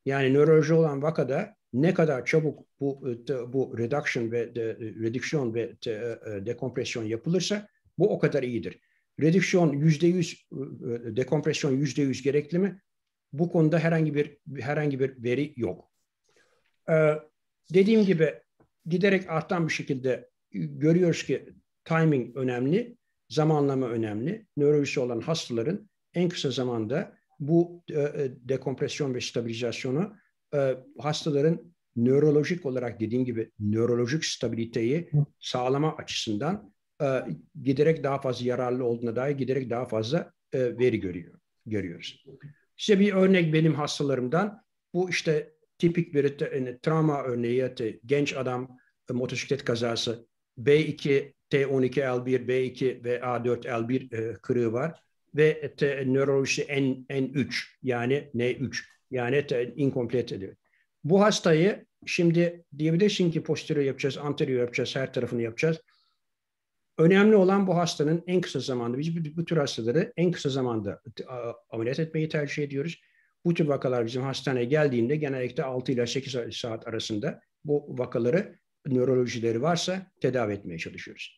Yani nöroloji olan vakada ne kadar çabuk bu e, bu reduction ve de, e, redüksiyon ve de, e, dekompresyon yapılırsa bu o kadar iyidir. Reduction yüzde yüz, dekompresyon yüzde yüz gerekli mi? Bu konuda herhangi bir herhangi bir veri yok. Ee, dediğim gibi giderek artan bir şekilde görüyoruz ki timing önemli, zamanlama önemli. Nörolojisi olan hastaların en kısa zamanda bu e, dekompresyon ve stabilizasyonu e, hastaların nörolojik olarak dediğim gibi nörolojik stabiliteyi sağlama açısından e, giderek daha fazla yararlı olduğuna dair giderek daha fazla e, veri görüyor, görüyoruz. Size bir örnek benim hastalarımdan. Bu işte tipik bir yani, travma örneği. yani Genç adam e, motosiklet kazası. B2, T12L1, B2 ve A4L1 e, kırığı var. Ve e, te, nörolojisi N, N3 yani N3 yani incomplete Bu hastayı şimdi diyebilirsin ki posterior yapacağız, anterior yapacağız, her tarafını yapacağız. Önemli olan bu hastanın en kısa zamanda, biz bu, bu tür hastaları en kısa zamanda ameliyat etmeyi tercih ediyoruz. Bu tür vakalar bizim hastaneye geldiğinde genellikle 6 ila 8 saat arasında bu vakaları nörolojileri varsa tedavi etmeye çalışıyoruz.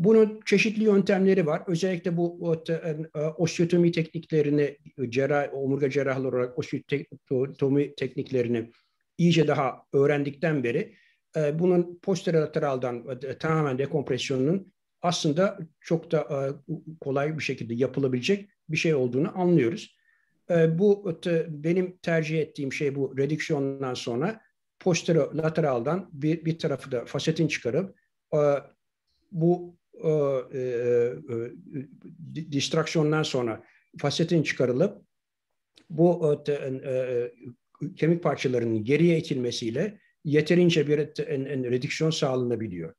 Bunun çeşitli yöntemleri var. Özellikle bu e, e, osteotomi tekniklerini, cerrah, omurga cerrahları olarak osteotomi tekniklerini iyice daha öğrendikten beri e, bunun posterolateraldan tamamen dekompresyonunun aslında çok da kolay bir şekilde yapılabilecek bir şey olduğunu anlıyoruz. Bu benim tercih ettiğim şey bu redüksiyondan sonra posterolateraldan bir, bir tarafı da fasetin çıkarıp bu e, e, e distraksiyondan sonra fasetin çıkarılıp bu e, e, e, kemik parçalarının geriye itilmesiyle yeterince bir en, en, redüksiyon sağlanabiliyor.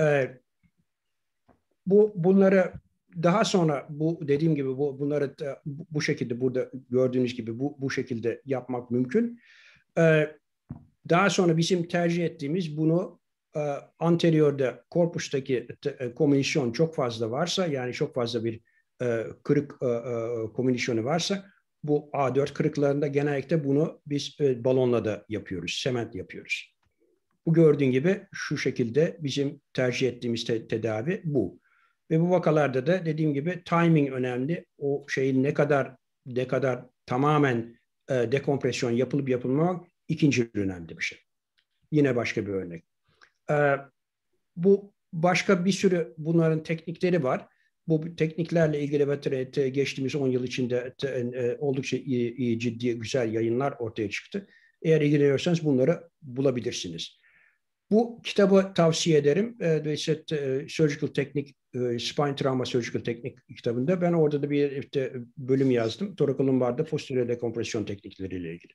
E, bu bunları daha sonra bu dediğim gibi bu bunları da, bu şekilde burada gördüğünüz gibi bu bu şekilde yapmak mümkün. E, daha sonra bizim tercih ettiğimiz bunu ee, anteriörde korpuştaki e, komünisyon çok fazla varsa yani çok fazla bir e, kırık e, komünisyonu varsa bu A4 kırıklarında genellikle bunu biz balonla da yapıyoruz, sement yapıyoruz. Bu gördüğün gibi şu şekilde bizim tercih ettiğimiz te- tedavi bu. Ve bu vakalarda da dediğim gibi timing önemli. O şeyin ne kadar ne kadar tamamen e, dekompresyon yapılıp yapılmamak ikinci önemli bir şey. Yine başka bir örnek. E, bu başka bir sürü bunların teknikleri var. Bu tekniklerle ilgili Veterate geçtiğimiz 10 yıl içinde e, oldukça iyi, iyi, ciddi, güzel yayınlar ortaya çıktı. Eğer ilgileniyorsanız bunları bulabilirsiniz. Bu kitabı tavsiye ederim. Reset Surgical Technique, e, Spine Trauma Surgical Technique kitabında. Ben orada da bir işte bölüm yazdım. Torakolum Torakolumbarda posterior dekompresyon teknikleriyle ilgili.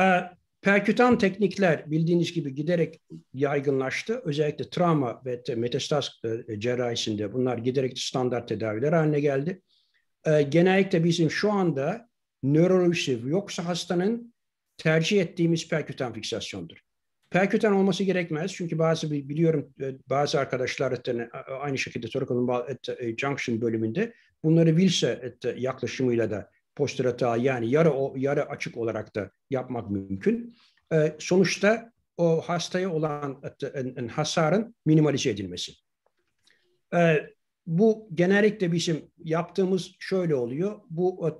Ee, Perkütan teknikler bildiğiniz gibi giderek yaygınlaştı. Özellikle travma ve metastaz e, cerrahisinde bunlar giderek standart tedaviler haline geldi. E, genellikle bizim şu anda nörolojisi yoksa hastanın tercih ettiğimiz perkütan fiksasyondur. Perkütan olması gerekmez çünkü bazı biliyorum e, bazı arkadaşlar aynı şekilde torakal junction bölümünde bunları Wilse yaklaşımıyla da postür hata yani yarı, yarı açık olarak da yapmak mümkün. E, sonuçta o hastaya olan en hasarın minimalize edilmesi. E, bu genellikle bizim yaptığımız şöyle oluyor. Bu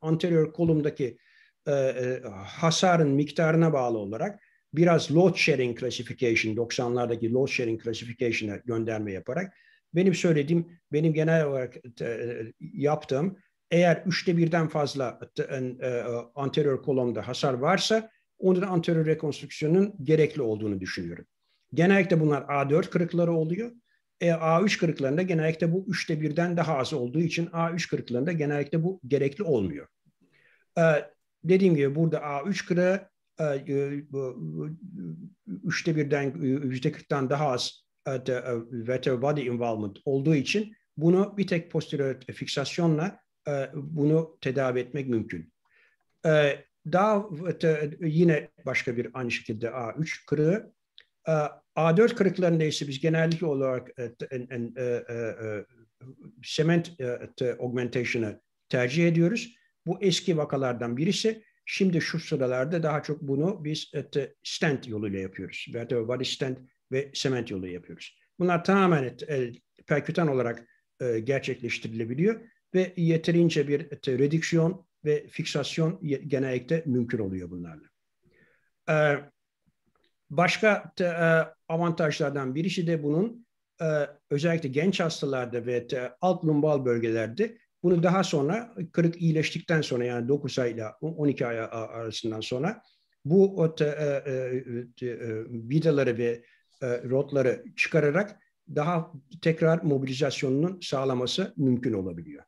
anterior kolumdaki e, e, hasarın miktarına bağlı olarak biraz load sharing classification, 90'lardaki load sharing classification'a gönderme yaparak benim söylediğim, benim genel olarak e, e yaptığım eğer üçte birden fazla e, e, e, anterior kolonda hasar varsa onda anterior rekonstrüksiyonun gerekli olduğunu düşünüyorum. Genellikle bunlar A4 kırıkları oluyor. E, A3 kırıklarında genellikle bu üçte birden daha az olduğu için A3 kırıklarında genellikle bu gerekli olmuyor. E, dediğim gibi burada A3 kırığı üçte birden, yüzde kırktan daha az vertebral body involvement olduğu için bunu bir tek posterior fiksasyonla ee, bunu tedavi etmek mümkün. Ee, daha yine başka bir aynı şekilde A3 kırığı. Ee, A4 kırıklarında ise biz genellikle olarak e, e, e, sement augmentation'ı tercih ediyoruz. Bu eski vakalardan birisi. Şimdi şu sıralarda daha çok bunu biz stent yoluyla yapıyoruz. Vertebral body stent ve sement yolu yapıyoruz. Bunlar tamamen perkütan olarak gerçekleştirilebiliyor ve yeterince bir e, redüksiyon ve fiksasyon genellikle mümkün oluyor bunlarla. E, başka te, e, avantajlardan birisi de bunun özellikle genç hastalarda ve alt lumbal bölgelerde bunu daha sonra kırık iyileştikten sonra yani 9 ay ile 12 ay arasından sonra bu vidaları ve rotları çıkararak daha tekrar mobilizasyonunun sağlaması mümkün olabiliyor.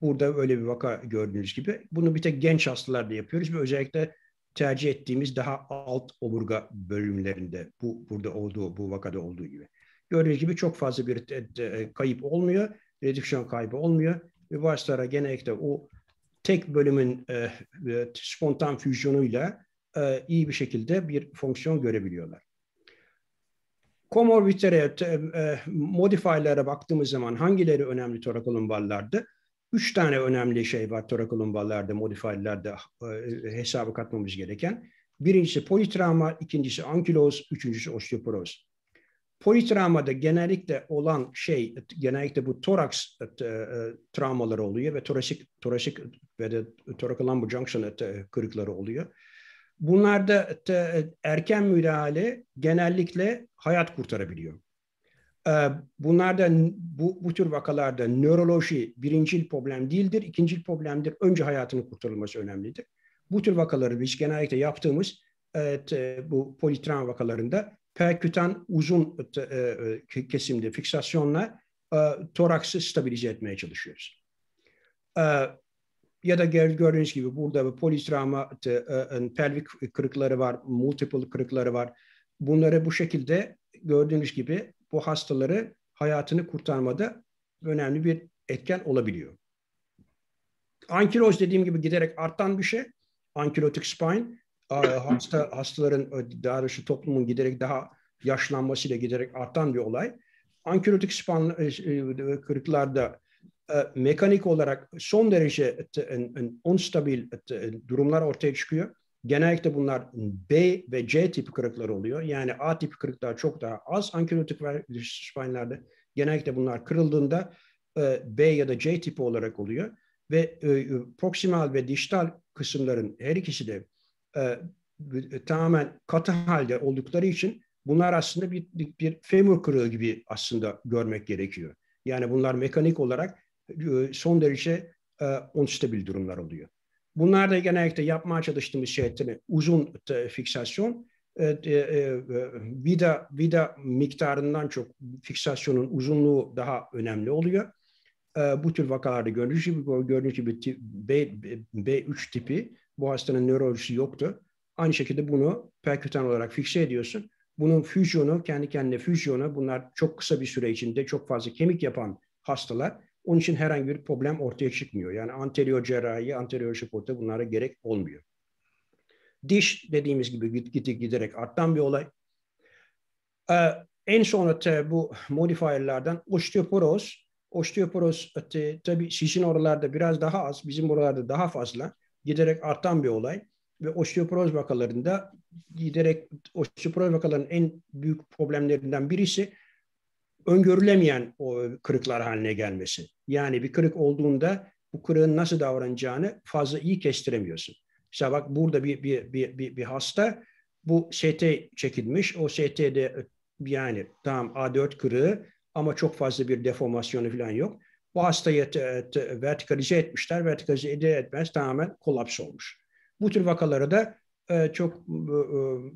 Burada öyle bir vaka gördüğünüz gibi. Bunu bir tek genç hastalarda yapıyoruz ve özellikle tercih ettiğimiz daha alt omurga bölümlerinde bu burada olduğu, bu vakada olduğu gibi. Gördüğünüz gibi çok fazla bir kayıp olmuyor, redüksiyon kaybı olmuyor. Ve hastalara genellikle o tek bölümün e, e, spontan füzyonuyla e, iyi bir şekilde bir fonksiyon görebiliyorlar. Komorbitlere, e, modifierlere baktığımız zaman hangileri önemli torakolumbarlardı? Üç tane önemli şey var torakolumballarda, modifierlerde e, e hesaba katmamız gereken. Birincisi politrauma, ikincisi ankiloz, üçüncüsü osteoporoz. Politravmada genellikle olan şey, genellikle bu toraks e, e travmaları oluyor ve torasik, torasik ve de torakolambo junction e, e kırıkları oluyor. Bunlarda erken müdahale genellikle hayat kurtarabiliyor. Ee, Bunlarda bu, bu tür vakalarda nöroloji birincil problem değildir, ikincil problemdir. Önce hayatının kurtarılması önemlidir. Bu tür vakaları biz genellikle yaptığımız evet, e, bu politran vakalarında perkütan uzun e, e, kesimde fiksasyonla toraksı stabilize etmeye çalışıyoruz. Ya da gördüğünüz gibi burada bir politrama pelvik kırıkları var, multiple kırıkları var. Bunları bu şekilde gördüğünüz gibi bu hastaları hayatını kurtarmada önemli bir etken olabiliyor. Ankiroz dediğim gibi giderek artan bir şey. Ankirotik spine hasta hastaların daha doğrusu toplumun giderek daha yaşlanmasıyla giderek artan bir olay. Ankirotik spine e, e, kırıklarda e, mekanik olarak son derece unstabil durumlar ortaya çıkıyor. Genellikle bunlar B ve C tipi kırıklar oluyor. Yani A tipi kırıklar çok daha az ankilotik spinelerde. Genellikle bunlar kırıldığında e, B ya da C tipi olarak oluyor. Ve e, e, proksimal ve dijital kısımların her ikisi de tamamen katı halde oldukları için bunlar aslında bir, bir femur kırığı gibi aslında görmek gerekiyor. Yani bunlar mekanik olarak son derece unstabil durumlar oluyor. Bunlar da genellikle yapmaya çalıştığımız şey uzun fiksasyon ee, e, e, e, vida vida miktarından çok fiksasyonun uzunluğu daha önemli oluyor. Ee, bu tür vakalarda gördüğünüz gibi, gördüğünüz gibi B, B3 tipi bu hastanın nörolojisi yoktu. Aynı şekilde bunu perkütan olarak fikse ediyorsun. Bunun füzyonu, kendi kendine füzyonu, bunlar çok kısa bir süre içinde çok fazla kemik yapan hastalar onun için herhangi bir problem ortaya çıkmıyor. Yani anterior cerrahi, anterior şiporta bunlara gerek olmuyor. Diş dediğimiz gibi git, git giderek artan bir olay. Ee, en sonra te, bu modifierlerden osteoporoz. Osteoporoz tabi sizin oralarda biraz daha az, bizim oralarda daha fazla giderek artan bir olay. Ve osteoporoz vakalarında giderek osteoporoz vakalarının en büyük problemlerinden birisi öngörülemeyen o kırıklar haline gelmesi. Yani bir kırık olduğunda bu kırığın nasıl davranacağını fazla iyi kestiremiyorsun. İşte bak burada bir, bir, bir, bir, bir hasta bu ST çekilmiş. O ST'de yani tam A4 kırığı ama çok fazla bir deformasyonu falan yok. Bu hastayı te, te, vertikalize etmişler. Vertikalize ede etmez tamamen kolaps olmuş. Bu tür vakaları da e, çok e,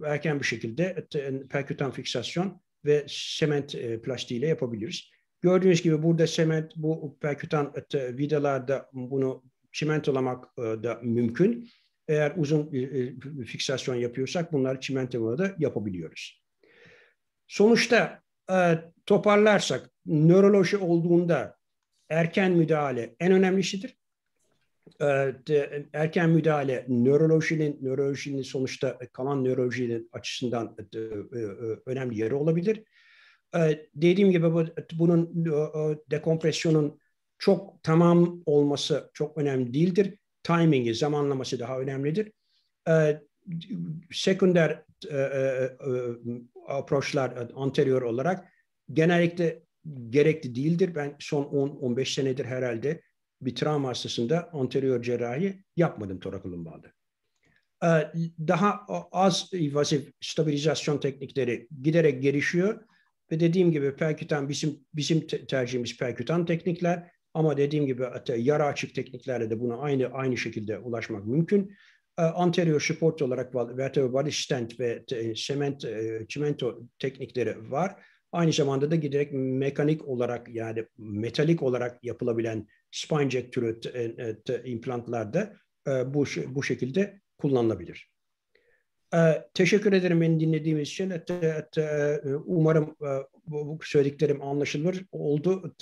e, erken bir şekilde e, perkütan fiksasyon ve şement e, plastiğiyle yapabiliriz. Gördüğünüz gibi burada şement, bu perkütan e, vidalarda bunu çimentolamak e, da mümkün. Eğer uzun e, fiksasyon yapıyorsak bunları çimentolamada yapabiliyoruz. Sonuçta e, toparlarsak nöroloji olduğunda erken müdahale en önemlisidir. Ee, erken müdahale nörolojinin, nörolojinin sonuçta kalan nörolojinin açısından e, e, e, önemli yeri olabilir. Ee, dediğim gibi bunun dekompresyonun çok tamam olması çok önemli değildir. Timingi, zamanlaması daha önemlidir. Ee, sekünder approachlar anterior olarak genellikle gerekli değildir. Ben son 10-15 senedir herhalde bir travma hastasında anterior cerrahi yapmadım torakolumbağda. Ee, daha az invazif stabilizasyon teknikleri giderek gelişiyor ve dediğim gibi perkütan bizim bizim tercihimiz perkütan teknikler ama dediğim gibi yara açık tekniklerle de buna aynı aynı şekilde ulaşmak mümkün. Ee, anterior support olarak vertebral stent ve sement, e, çimento teknikleri var. Aynı zamanda da giderek mekanik olarak yani metalik olarak yapılabilen spine jack türü e, e, implantlarda e, bu, bu şekilde kullanılabilir. Teşekkür ederim beni dinlediğiniz için. Umarım bu söylediklerim anlaşılır oldu.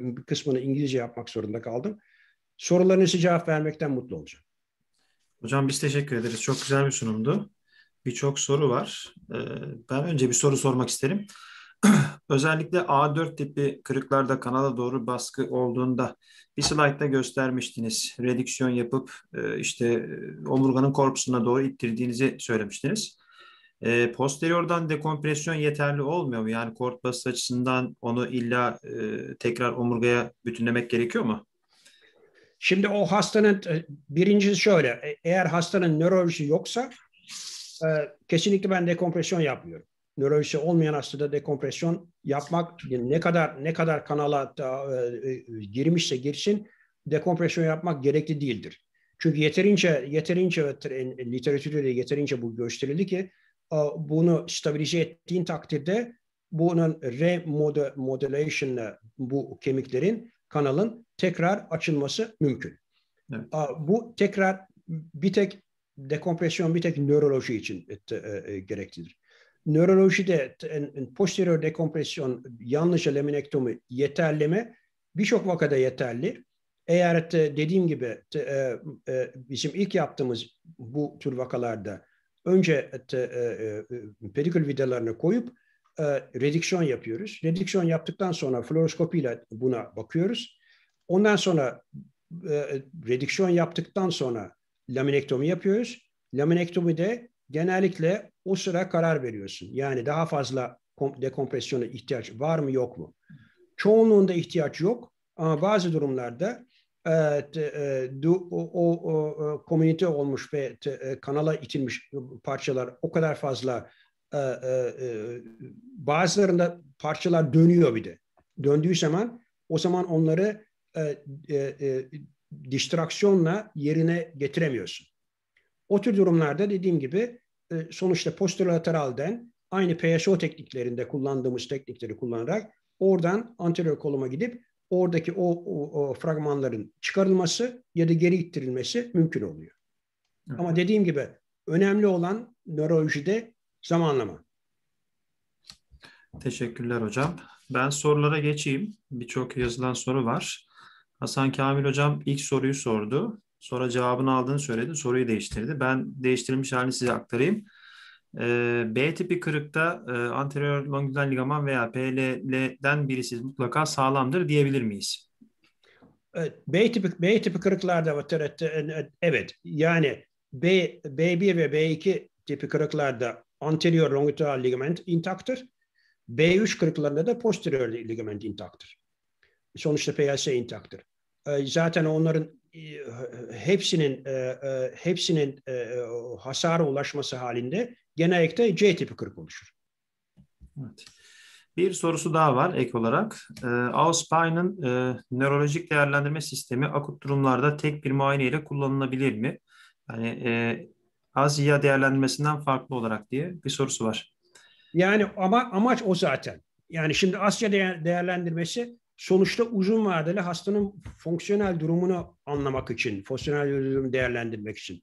Bir kısmını İngilizce yapmak zorunda kaldım. Sorularınızı cevap vermekten mutlu olacağım. Hocam biz teşekkür ederiz. Çok güzel bir sunumdu. Birçok soru var. Ben önce bir soru sormak isterim. Özellikle A4 tipi kırıklarda kanala doğru baskı olduğunda bir slaytta göstermiştiniz. Redüksiyon yapıp e, işte e, omurganın korpusuna doğru ittirdiğinizi söylemiştiniz. E, posteriordan dekompresyon yeterli olmuyor mu? Yani kort basit açısından onu illa e, tekrar omurgaya bütünlemek gerekiyor mu? Şimdi o hastanın e, birincisi şöyle, eğer hastanın nörolojisi yoksa e, kesinlikle ben dekompresyon yapmıyorum nöroloji olmayan hastada dekompresyon yapmak ne kadar ne kadar kanala da, e, e, girmişse girsin dekompresyon yapmak gerekli değildir. Çünkü yeterince yeterince literatürde yeterince bu gösterildi ki e, bunu stabilize ettiğin takdirde bunun remodelation'la bu kemiklerin kanalın tekrar açılması mümkün. Evet. E, bu tekrar bir tek dekompresyon bir tek nöroloji için gereklidir nörolojide posterior dekompresyon, yanlışa laminektomi yeterli yeterleme birçok vakada yeterli. Eğer dediğim gibi e, e, bizim ilk yaptığımız bu tür vakalarda önce e, pedikül vidalarını koyup rediksiyon yapıyoruz. Rediksiyon yaptıktan sonra fluoroskopiyle buna bakıyoruz. Ondan sonra rediksiyon yaptıktan sonra laminektomi yapıyoruz. Laminektomi de genellikle o sıra karar veriyorsun. Yani daha fazla dekompresyona ihtiyaç var mı yok mu? Çoğunluğunda ihtiyaç yok ama bazı durumlarda Evet, e, o, o, o e, komünite olmuş ve te, kanala itilmiş parçalar o kadar fazla e, e, e, bazılarında parçalar dönüyor bir de. Döndüğü zaman o zaman onları e, distraksiyonla yerine getiremiyorsun. O tür durumlarda dediğim gibi e, sonuçta posterolateralden aynı PSO tekniklerinde kullandığımız teknikleri kullanarak oradan anterior koluma gidip oradaki o, o, o fragmanların çıkarılması ya da geri ittirilmesi mümkün oluyor. Evet. Ama dediğim gibi önemli olan nörolojide zamanlama. Teşekkürler hocam. Ben sorulara geçeyim. Birçok yazılan soru var. Hasan Kamil hocam ilk soruyu sordu. Sonra cevabını aldığını söyledi. Soruyu değiştirdi. Ben değiştirilmiş halini size aktarayım. E, B tipi kırıkta e, anterior longitudinal ligaman veya PLL'den birisi mutlaka sağlamdır diyebilir miyiz? B tipi, B tipi kırıklarda evet yani B, B1 ve B2 tipi kırıklarda anterior longitudinal ligament intaktır. B3 kırıklarında da posterior ligament intaktır. Sonuçta PLC intaktır. Ee, zaten onların e, hepsinin e, e, hepsinin hasara ulaşması halinde genellikle C tipi kırık oluşur. Evet. Bir sorusu daha var ek olarak. E, nörolojik değerlendirme sistemi akut durumlarda tek bir muayene ile kullanılabilir mi? Yani az ya değerlendirmesinden farklı olarak diye bir sorusu var. Yani ama amaç o zaten. Yani şimdi Asya değer, değerlendirmesi sonuçta uzun vadeli hastanın fonksiyonel durumunu anlamak için, fonksiyonel durumu değerlendirmek için.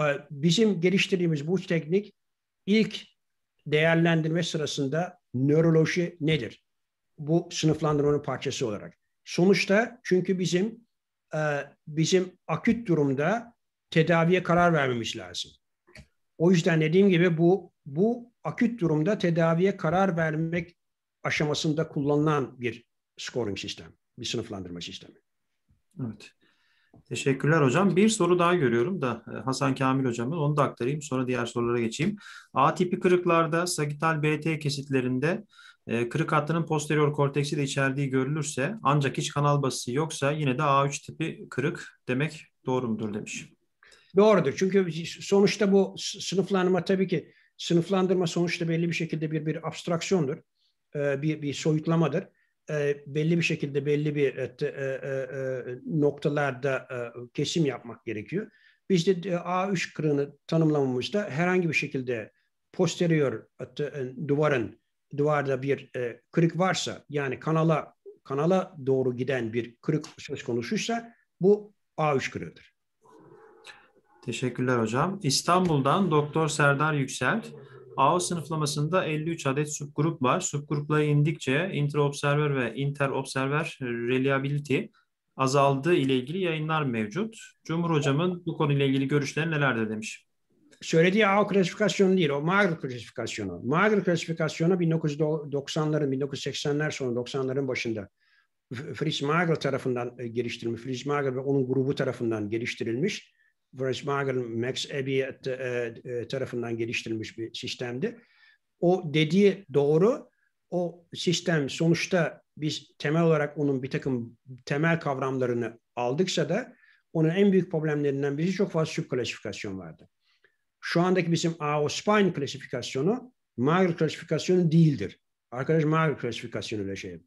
Ee, bizim geliştirdiğimiz bu teknik ilk değerlendirme sırasında nöroloji nedir? Bu sınıflandırmanın parçası olarak. Sonuçta çünkü bizim e, bizim akut durumda tedaviye karar vermemiz lazım. O yüzden dediğim gibi bu bu akut durumda tedaviye karar vermek aşamasında kullanılan bir scoring sistem, bir sınıflandırma sistemi. Evet. Teşekkürler hocam. Bir soru daha görüyorum da e, Hasan Kamil hocamın. Onu da aktarayım. Sonra diğer sorulara geçeyim. A tipi kırıklarda sagital BT kesitlerinde e, kırık hattının posterior korteksi de içerdiği görülürse ancak hiç kanal basısı yoksa yine de A3 tipi kırık demek doğru mudur demiş. Doğrudur. Çünkü sonuçta bu sınıflandırma tabii ki sınıflandırma sonuçta belli bir şekilde bir bir abstraksiyondur. E, bir, bir soyutlamadır. E, belli bir şekilde belli bir e, e, noktalarda kesim yapmak gerekiyor. Biz de A3 kırığını tanımlamamızda herhangi bir şekilde posterior duvarın duvarda bir kırık varsa yani kanala kanala doğru giden bir kırık söz konusuysa bu A3 kırığıdır. Teşekkürler hocam. İstanbul'dan Doktor Serdar Yüksel AO sınıflamasında 53 adet subgrup var. Subgruplara indikçe interobserver ve interobserver e, reliability azaldığı ile ilgili yayınlar mevcut. Cumhur Hocam'ın bu konuyla ilgili görüşleri nelerdir demiş. Söylediği AO klasifikasyonu değil, o Mağrır klasifikasyonu. Mağrır klasifikasyonu 1990'ların, 1980'ler sonu 90'ların başında Fritz Magel tarafından e, geliştirilmiş, Fritz Magel ve onun grubu tarafından geliştirilmiş Weissmager'ın Max Abbey e, e, e, tarafından geliştirilmiş bir sistemdi. O dediği doğru. O sistem sonuçta biz temel olarak onun bir takım temel kavramlarını aldıksa da onun en büyük problemlerinden birisi çok fazla subklasifikasyon vardı. Şu andaki bizim AO Spine klasifikasyonu Mager klasifikasyonu değildir. Arkadaş Mager klasifikasyonu ile şey.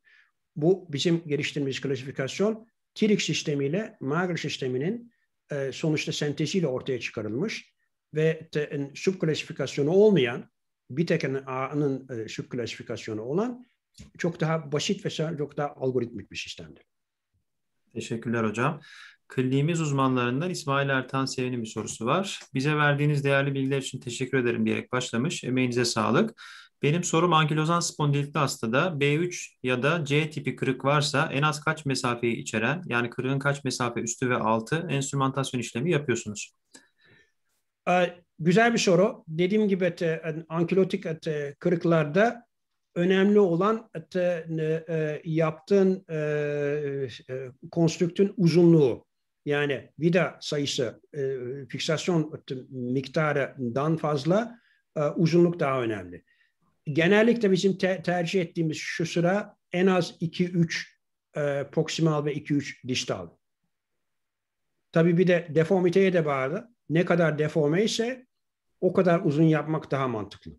Bu bizim geliştirdiğimiz klasifikasyon TRIC sistemiyle Mager sisteminin e, sonuçta senteziyle ortaya çıkarılmış ve te, e, subklasifikasyonu olmayan bir tek A'nın e, subklasifikasyonu olan çok daha basit ve çok daha algoritmik bir sistemdir. Teşekkürler hocam. Kliniğimiz uzmanlarından İsmail Ertan Sevin'in bir sorusu var. Bize verdiğiniz değerli bilgiler için teşekkür ederim diyerek başlamış. Emeğinize sağlık. Benim sorum ankilozan spondilitli hastada B3 ya da C tipi kırık varsa en az kaç mesafeyi içeren yani kırığın kaç mesafe üstü ve altı enstrümantasyon işlemi yapıyorsunuz? Ee, güzel bir soru. Dediğim gibi e, ankilotik e, kırıklarda önemli olan e, yaptığın konstrüktün uzunluğu. Yani vida sayısı, fiksasyon miktarından fazla uzunluk daha önemli genellikle bizim te- tercih ettiğimiz şu sıra en az 2-3 e, proksimal ve 2-3 distal. Tabii bir de deformiteye de bağlı. Ne kadar deforme ise o kadar uzun yapmak daha mantıklı.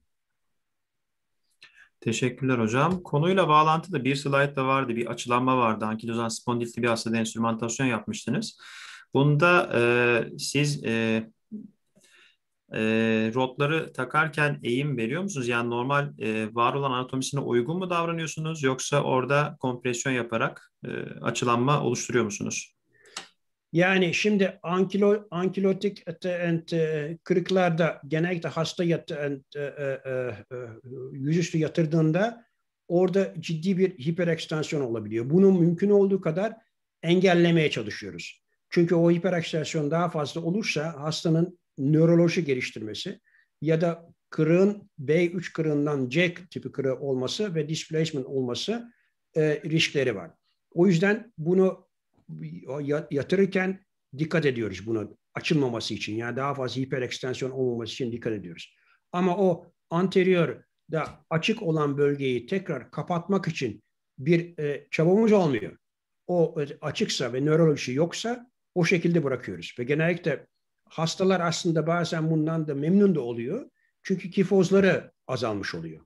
Teşekkürler hocam. Konuyla bağlantılı bir slide da vardı, bir açılanma vardı. Ankilozan spondilitli bir hastada enstrümantasyon yapmıştınız. Bunda e, siz e, e, rotları takarken eğim veriyor musunuz? Yani normal e, var olan anatomisine uygun mu davranıyorsunuz yoksa orada kompresyon yaparak e, açılanma oluşturuyor musunuz? Yani şimdi ankilo, ankilotik and, e, kırıklarda genellikle hasta yatı, and, e e, e, e, e, yüzüstü yatırdığında orada ciddi bir hiperekstansiyon olabiliyor. Bunu mümkün olduğu kadar engellemeye çalışıyoruz. Çünkü o hiperekstansiyon daha fazla olursa hastanın nöroloji geliştirmesi ya da kırığın B3 kırığından C tipi kırığı olması ve displacement olması e, riskleri var. O yüzden bunu yatırırken dikkat ediyoruz bunu açılmaması için. Yani daha fazla hiperekstensiyon olmaması için dikkat ediyoruz. Ama o anterior da açık olan bölgeyi tekrar kapatmak için bir e, çabamız olmuyor. O e, açıksa ve nöroloji yoksa o şekilde bırakıyoruz. Ve genellikle hastalar aslında bazen bundan da memnun da oluyor. Çünkü kifozları azalmış oluyor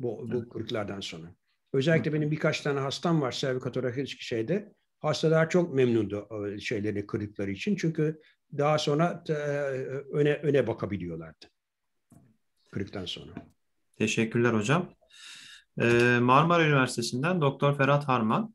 bu, bu kırıklardan sonra. Özellikle benim birkaç tane hastam var servikatorakil şeyde. Hastalar çok memnundu e, şeyleri kırıkları için. Çünkü daha sonra e, öne öne bakabiliyorlardı. Kırıktan sonra. Teşekkürler hocam. E, Marmara Üniversitesi'nden Doktor Ferhat Harman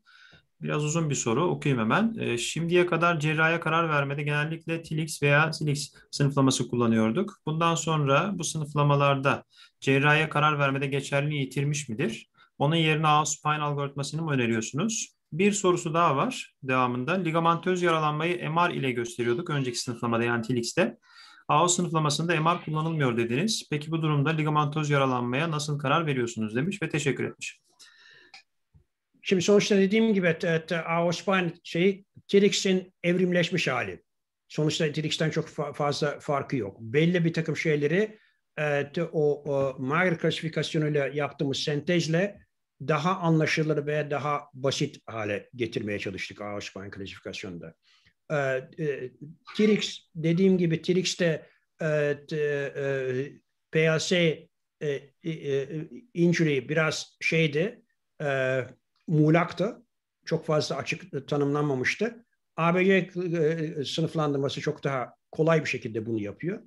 Biraz uzun bir soru okuyayım hemen. Ee, şimdiye kadar cerrahya karar vermede genellikle TILIX veya SILIX sınıflaması kullanıyorduk. Bundan sonra bu sınıflamalarda cerrahya karar vermede geçerliliği yitirmiş midir? Onun yerine A-spine algoritmasını mı öneriyorsunuz? Bir sorusu daha var devamında. ligamentöz yaralanmayı MR ile gösteriyorduk önceki sınıflamada yani TILIX'te. AO sınıflamasında MR kullanılmıyor dediniz. Peki bu durumda ligamentöz yaralanmaya nasıl karar veriyorsunuz demiş ve teşekkür etmiş. Şimdi sonuçta dediğim gibi Aospan şey t evrimleşmiş hali. Sonuçta t çok fa- fazla farkı yok. Belli bir takım şeyleri evet, o, o Mayer klasifikasyonuyla yaptığımız sentezle daha anlaşılır ve daha basit hale getirmeye çalıştık Aospan klasifikasyonunda. E, e, t dediğim gibi T-Rex'te e, e, PAS e, e, e, injury biraz şeydi, e, muğlaktı. Çok fazla açık tanımlanmamıştı. ABC e, e, sınıflandırması çok daha kolay bir şekilde bunu yapıyor.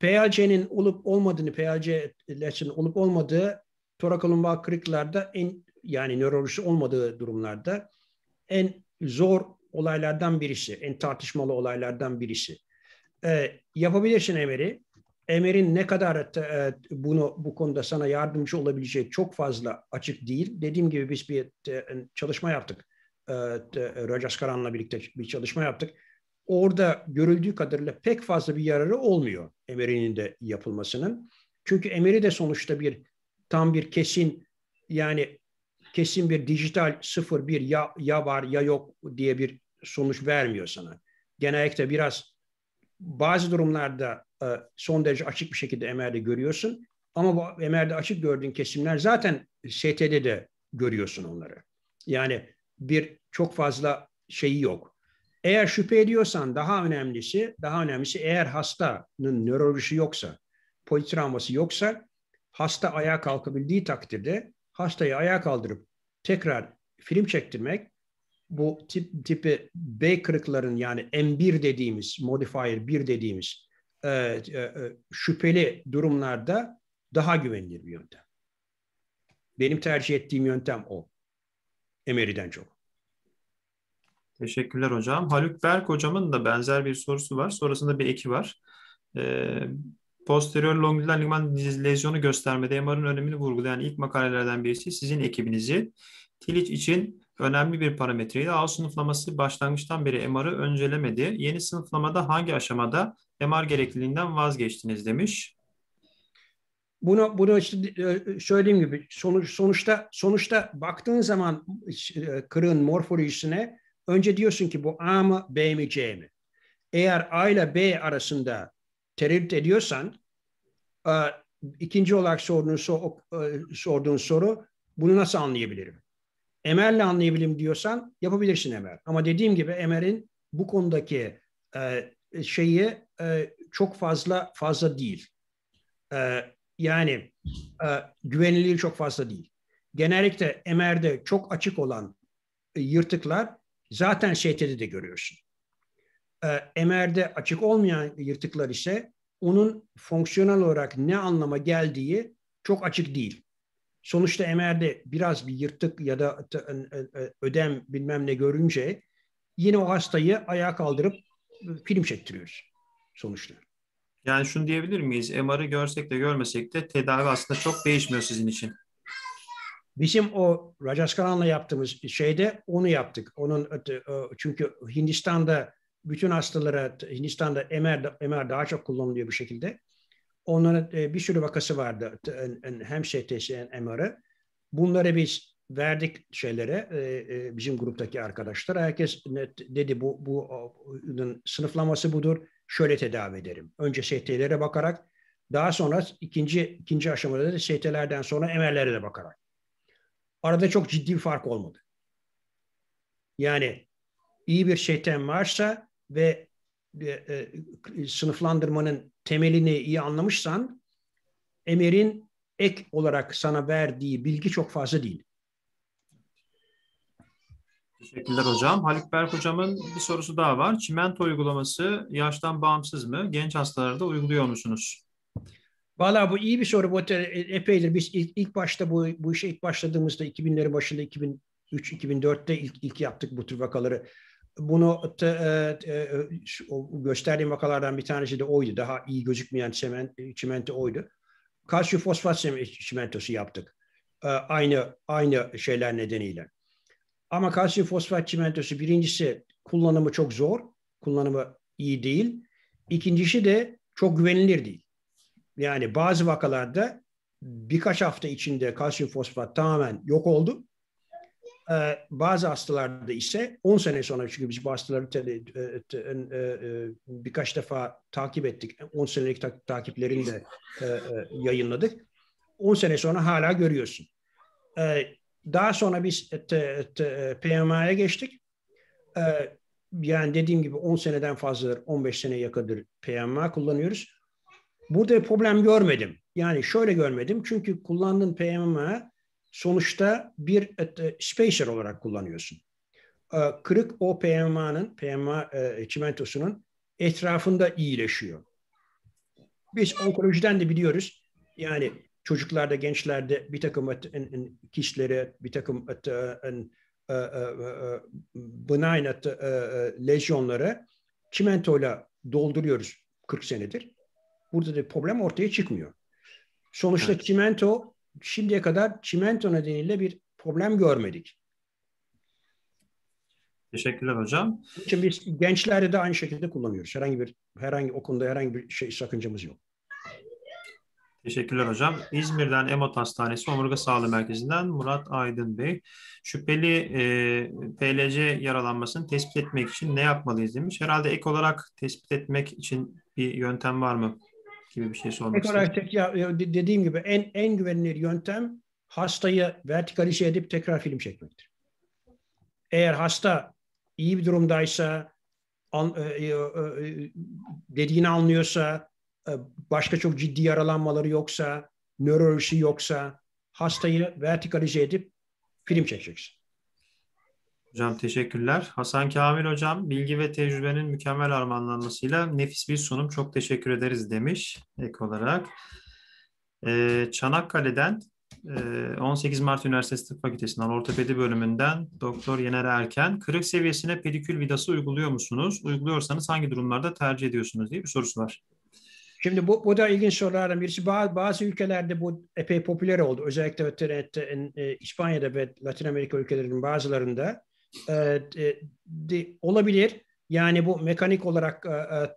PLC'nin olup olmadığını, PLC'lerin olup olmadığı torakolumbal kırıklarda en yani nörolojisi olmadığı durumlarda en zor olaylardan birisi, en tartışmalı olaylardan birisi. Ee, yapabilirsin Emer'i. Emer'in ne kadar e, bunu bu konuda sana yardımcı olabileceği çok fazla açık değil. Dediğim gibi biz bir e, çalışma yaptık. E, Rajas Karan'la birlikte bir çalışma yaptık. Orada görüldüğü kadarıyla pek fazla bir yararı olmuyor Emer'in de yapılmasının. Çünkü Emer'i de sonuçta bir tam bir kesin yani kesin bir dijital sıfır bir ya, ya var ya yok diye bir sonuç vermiyor sana. Genellikle biraz bazı durumlarda e, son derece açık bir şekilde MR'de görüyorsun. Ama bu MR'de açık gördüğün kesimler zaten ST'de de görüyorsun onları. Yani bir çok fazla şeyi yok. Eğer şüphe ediyorsan daha önemlisi, daha önemlisi eğer hastanın nörolojisi yoksa, politravması yoksa hasta ayağa kalkabildiği takdirde hastayı ayağa kaldırıp tekrar film çektirmek bu tip, tipi B kırıkların yani M1 dediğimiz, modifier 1 dediğimiz e, e, e, şüpheli durumlarda daha güvenilir bir yöntem. Benim tercih ettiğim yöntem o. Emery'den çok. Teşekkürler hocam. Haluk Berk hocamın da benzer bir sorusu var. Sonrasında bir eki var. Ee, posterior longitudinal ligament lezyonu göstermede MR'ın önemini vurgulayan ilk makalelerden birisi sizin ekibinizi. Tilic için önemli bir parametreydi. A sınıflaması başlangıçtan beri MR'ı öncelemedi. Yeni sınıflamada hangi aşamada MR gerekliliğinden vazgeçtiniz demiş. Bunu bunu işte e, söylediğim gibi sonuç sonuçta sonuçta baktığın zaman e, kırın morfolojisine önce diyorsun ki bu A mı B mi C mi? Eğer A ile B arasında tereddüt ediyorsan e, ikinci olarak sorduğun, sorduğun soru bunu nasıl anlayabilirim? Emel'le anlayabilirim diyorsan yapabilirsin Emel. Ama dediğim gibi Emel'in bu konudaki şeyi e, çok fazla fazla değil. E, yani e, güvenilirliği çok fazla değil. Genellikle MR'de çok açık olan e, yırtıklar zaten ŞT'de de görüyorsun. E, MR'de açık olmayan yırtıklar ise onun fonksiyonel olarak ne anlama geldiği çok açık değil. Sonuçta MR'de biraz bir yırtık ya da ıı, ıı, ıı, ödem bilmem ne görünce yine o hastayı ayağa kaldırıp film çektiriyoruz sonuçta. Yani şunu diyebilir miyiz? MR'ı görsek de görmesek de tedavi aslında çok değişmiyor sizin için. Bizim o Rajasthan'la yaptığımız şeyde onu yaptık. Onun çünkü Hindistan'da bütün hastalara Hindistan'da MR, MR daha çok kullanılıyor bu şekilde. Onların e, bir sürü vakası vardı. Hem şey STS hem MR'ı. Bunları biz verdik şeylere e, e, bizim gruptaki arkadaşlar. Herkes dedi bu, bu sınıflaması budur şöyle tedavi ederim. Önce ST'lere bakarak daha sonra ikinci ikinci aşamada da ST'lerden sonra MR'lere de bakarak. Arada çok ciddi bir fark olmadı. Yani iyi bir ST'm varsa ve e, e, sınıflandırmanın temelini iyi anlamışsan emerin ek olarak sana verdiği bilgi çok fazla değil. Teşekkürler hocam. Haluk Berk hocamın bir sorusu daha var. Çimento uygulaması yaştan bağımsız mı? Genç hastalarda uyguluyor musunuz? Valla bu iyi bir soru. Bu epeydir. Biz ilk, ilk başta bu, bu işe ilk başladığımızda 2000'lerin başında 2003-2004'te ilk, ilk yaptık bu tür vakaları. Bunu te, e, e, gösterdiğim vakalardan bir tanesi de oydu. Daha iyi gözükmeyen çiment, çimento oydu. Kalsiyum fosfat çimentosu yaptık. E, aynı aynı şeyler nedeniyle. Ama kalsiyum fosfat çimentosu birincisi kullanımı çok zor. Kullanımı iyi değil. İkincisi de çok güvenilir değil. Yani bazı vakalarda birkaç hafta içinde kalsiyum fosfat tamamen yok oldu. Ee, bazı hastalarda ise 10 sene sonra çünkü biz bu hastaları te, te, te, e, e, birkaç defa takip ettik. 10 senelik ta, takiplerini de e, e, yayınladık. 10 sene sonra hala görüyorsun. Ee, daha sonra biz e, PMA'ya geçtik. E, yani dediğim gibi 10 seneden fazladır, 15 sene yakadır PMA kullanıyoruz. Burada problem görmedim. Yani şöyle görmedim. Çünkü kullandığın PMA sonuçta bir e, spacer olarak kullanıyorsun. Kırık o PMA'nın, PMA çimentosunun etrafında iyileşiyor. Biz onkolojiden de biliyoruz. Yani çocuklarda, gençlerde bir takım kişilere, bir takım e, e, e, benign lezyonlara çimentoyla dolduruyoruz 40 senedir. Burada da problem ortaya çıkmıyor. Sonuçta evet. çimento, şimdiye kadar çimento nedeniyle bir problem görmedik. Teşekkürler hocam. Şimdi biz gençlerde de aynı şekilde kullanıyoruz. Herhangi bir herhangi o herhangi bir şey sakıncamız yok. Teşekkürler hocam. İzmir'den Emot Hastanesi Omurga Sağlığı Merkezi'nden Murat Aydın Bey. Şüpheli e, PLC yaralanmasını tespit etmek için ne yapmalıyız demiş. Herhalde ek olarak tespit etmek için bir yöntem var mı gibi bir şey sormak Ek olarak dediğim gibi en, en güvenilir yöntem hastayı vertikalize edip tekrar film çekmektir. Eğer hasta iyi bir durumdaysa, an, e, e, e dediğini anlıyorsa, e, başka çok ciddi yaralanmaları yoksa, nörolojisi yoksa hastayı vertikalize edip film çekeceksin. Hocam teşekkürler. Hasan Kamil hocam bilgi ve tecrübenin mükemmel armağanlanmasıyla nefis bir sunum çok teşekkür ederiz demiş ek olarak. Ee, Çanakkale'den 18 e, Mart Üniversitesi Tıp Fakültesinden ortopedi bölümünden Doktor Yener Erken kırık seviyesine pedikül vidası uyguluyor musunuz? Uyguluyorsanız hangi durumlarda tercih ediyorsunuz diye bir sorusu var. Şimdi bu, bu da ilginç sorulardan birisi. Bazı, bazı ülkelerde bu epey popüler oldu. Özellikle internette, e, İspanya'da ve Latin Amerika ülkelerinin bazılarında e, de, olabilir. Yani bu mekanik olarak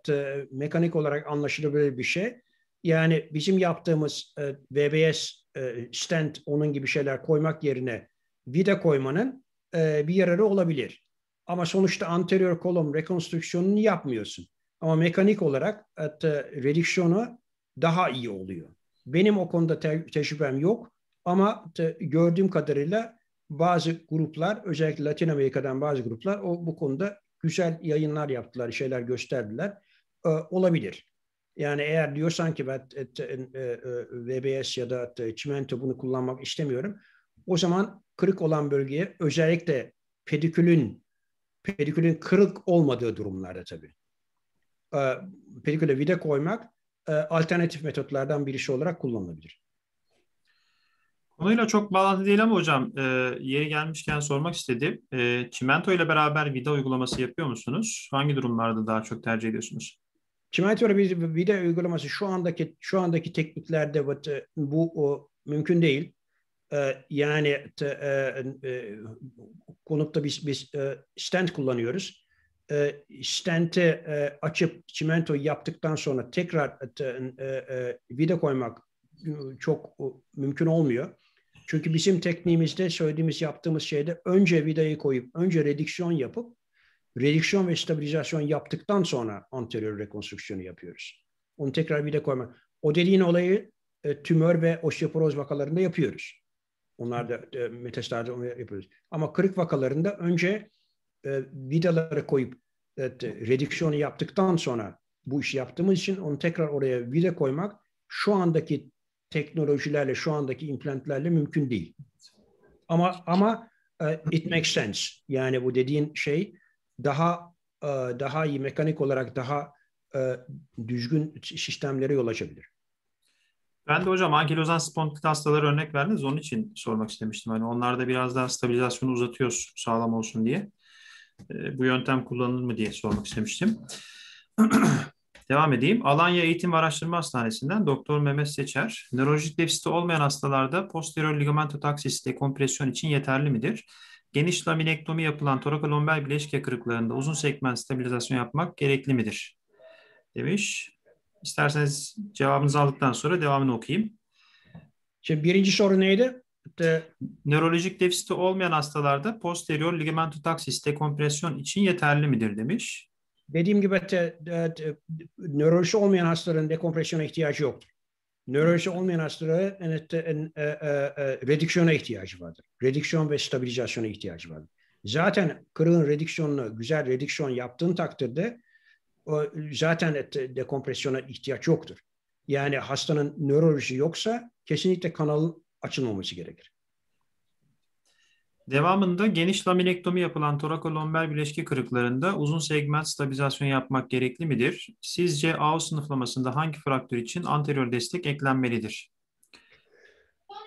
e, e, mekanik olarak anlaşılabilir bir şey. Yani bizim yaptığımız e, VBS e, stand onun gibi şeyler koymak yerine vida koymanın e, bir yararı olabilir. Ama sonuçta anterior kolon rekonstrüksiyonunu yapmıyorsun. Ama mekanik olarak hatta redaksiyonu daha iyi oluyor. Benim o konuda te- tecrübem yok ama te- gördüğüm kadarıyla bazı gruplar özellikle Latin Amerika'dan bazı gruplar o bu konuda güzel yayınlar yaptılar, şeyler gösterdiler. Ee, olabilir. Yani eğer diyorsan ki ben e, e, VBS e, ya da et, çimento bunu kullanmak istemiyorum. O zaman kırık olan bölgeye özellikle pedikülün pedikülün kırık olmadığı durumlarda tabii e, peliküle koymak e, alternatif metotlardan birisi olarak kullanılabilir. Konuyla çok bağlantı değil ama hocam e, yeri gelmişken sormak istedim. E, çimento ile beraber vida uygulaması yapıyor musunuz? Hangi durumlarda daha çok tercih ediyorsunuz? Çimento ile bir vida uygulaması şu andaki şu andaki tekniklerde bu o, mümkün değil. E, yani te, e, e, konutta biz biz e, stand kullanıyoruz e, stente e, açıp çimento yaptıktan sonra tekrar e, e, e, vida koymak e, çok e, mümkün olmuyor. Çünkü bizim tekniğimizde söylediğimiz yaptığımız şeyde önce vidayı koyup önce redüksiyon yapıp redüksiyon ve stabilizasyon yaptıktan sonra anterior rekonstrüksiyonu yapıyoruz. Onu tekrar vida koymak. O dediğin olayı e, tümör ve osteoporoz vakalarında yapıyoruz. Onlar da e, metastazda yapıyoruz. Ama kırık vakalarında önce e, vidaları koyup evet, redüksiyonu yaptıktan sonra bu işi yaptığımız için onu tekrar oraya vida koymak şu andaki teknolojilerle, şu andaki implantlerle mümkün değil. Ama ama uh, it makes sense. Yani bu dediğin şey daha uh, daha iyi mekanik olarak daha uh, düzgün sistemlere yol açabilir. Ben de hocam ankilozan spondilit hastaları örnek verdiniz. Onun için sormak istemiştim. Hani onlarda biraz daha stabilizasyonu uzatıyoruz sağlam olsun diye. E, bu yöntem kullanılır mı diye sormak istemiştim. Devam edeyim. Alanya Eğitim ve Araştırma Hastanesi'nden Doktor Mehmet Seçer, nörolojik defisiti olmayan hastalarda posterior ligamento dekompresyon için yeterli midir? Geniş laminektomi yapılan torakolombel bileşke kırıklarında uzun segment stabilizasyon yapmak gerekli midir? Demiş. İsterseniz cevabınızı aldıktan sonra devamını okuyayım. Şimdi birinci soru neydi? de nörolojik defisiti olmayan hastalarda posterior ligamento taksis dekompresyon için yeterli midir demiş. Dediğim gibi de, de, de, nöroloji olmayan hastaların dekompresyona ihtiyacı yoktur. Nöroloji olmayan hastalara en, en, en, e, e, e ihtiyacı vardır. Redüksiyon ve stabilizasyona ihtiyacı vardır. Zaten kırığın redüksiyonunu, güzel redüksiyon yaptığın takdirde o, zaten et, dekompresyona ihtiyaç yoktur. Yani hastanın nöroloji yoksa kesinlikle kanal açılmaması gerekir. Devamında geniş laminektomi yapılan torakolomber bileşki kırıklarında uzun segment stabilizasyon yapmak gerekli midir? Sizce AO sınıflamasında hangi fraktür için anterior destek eklenmelidir?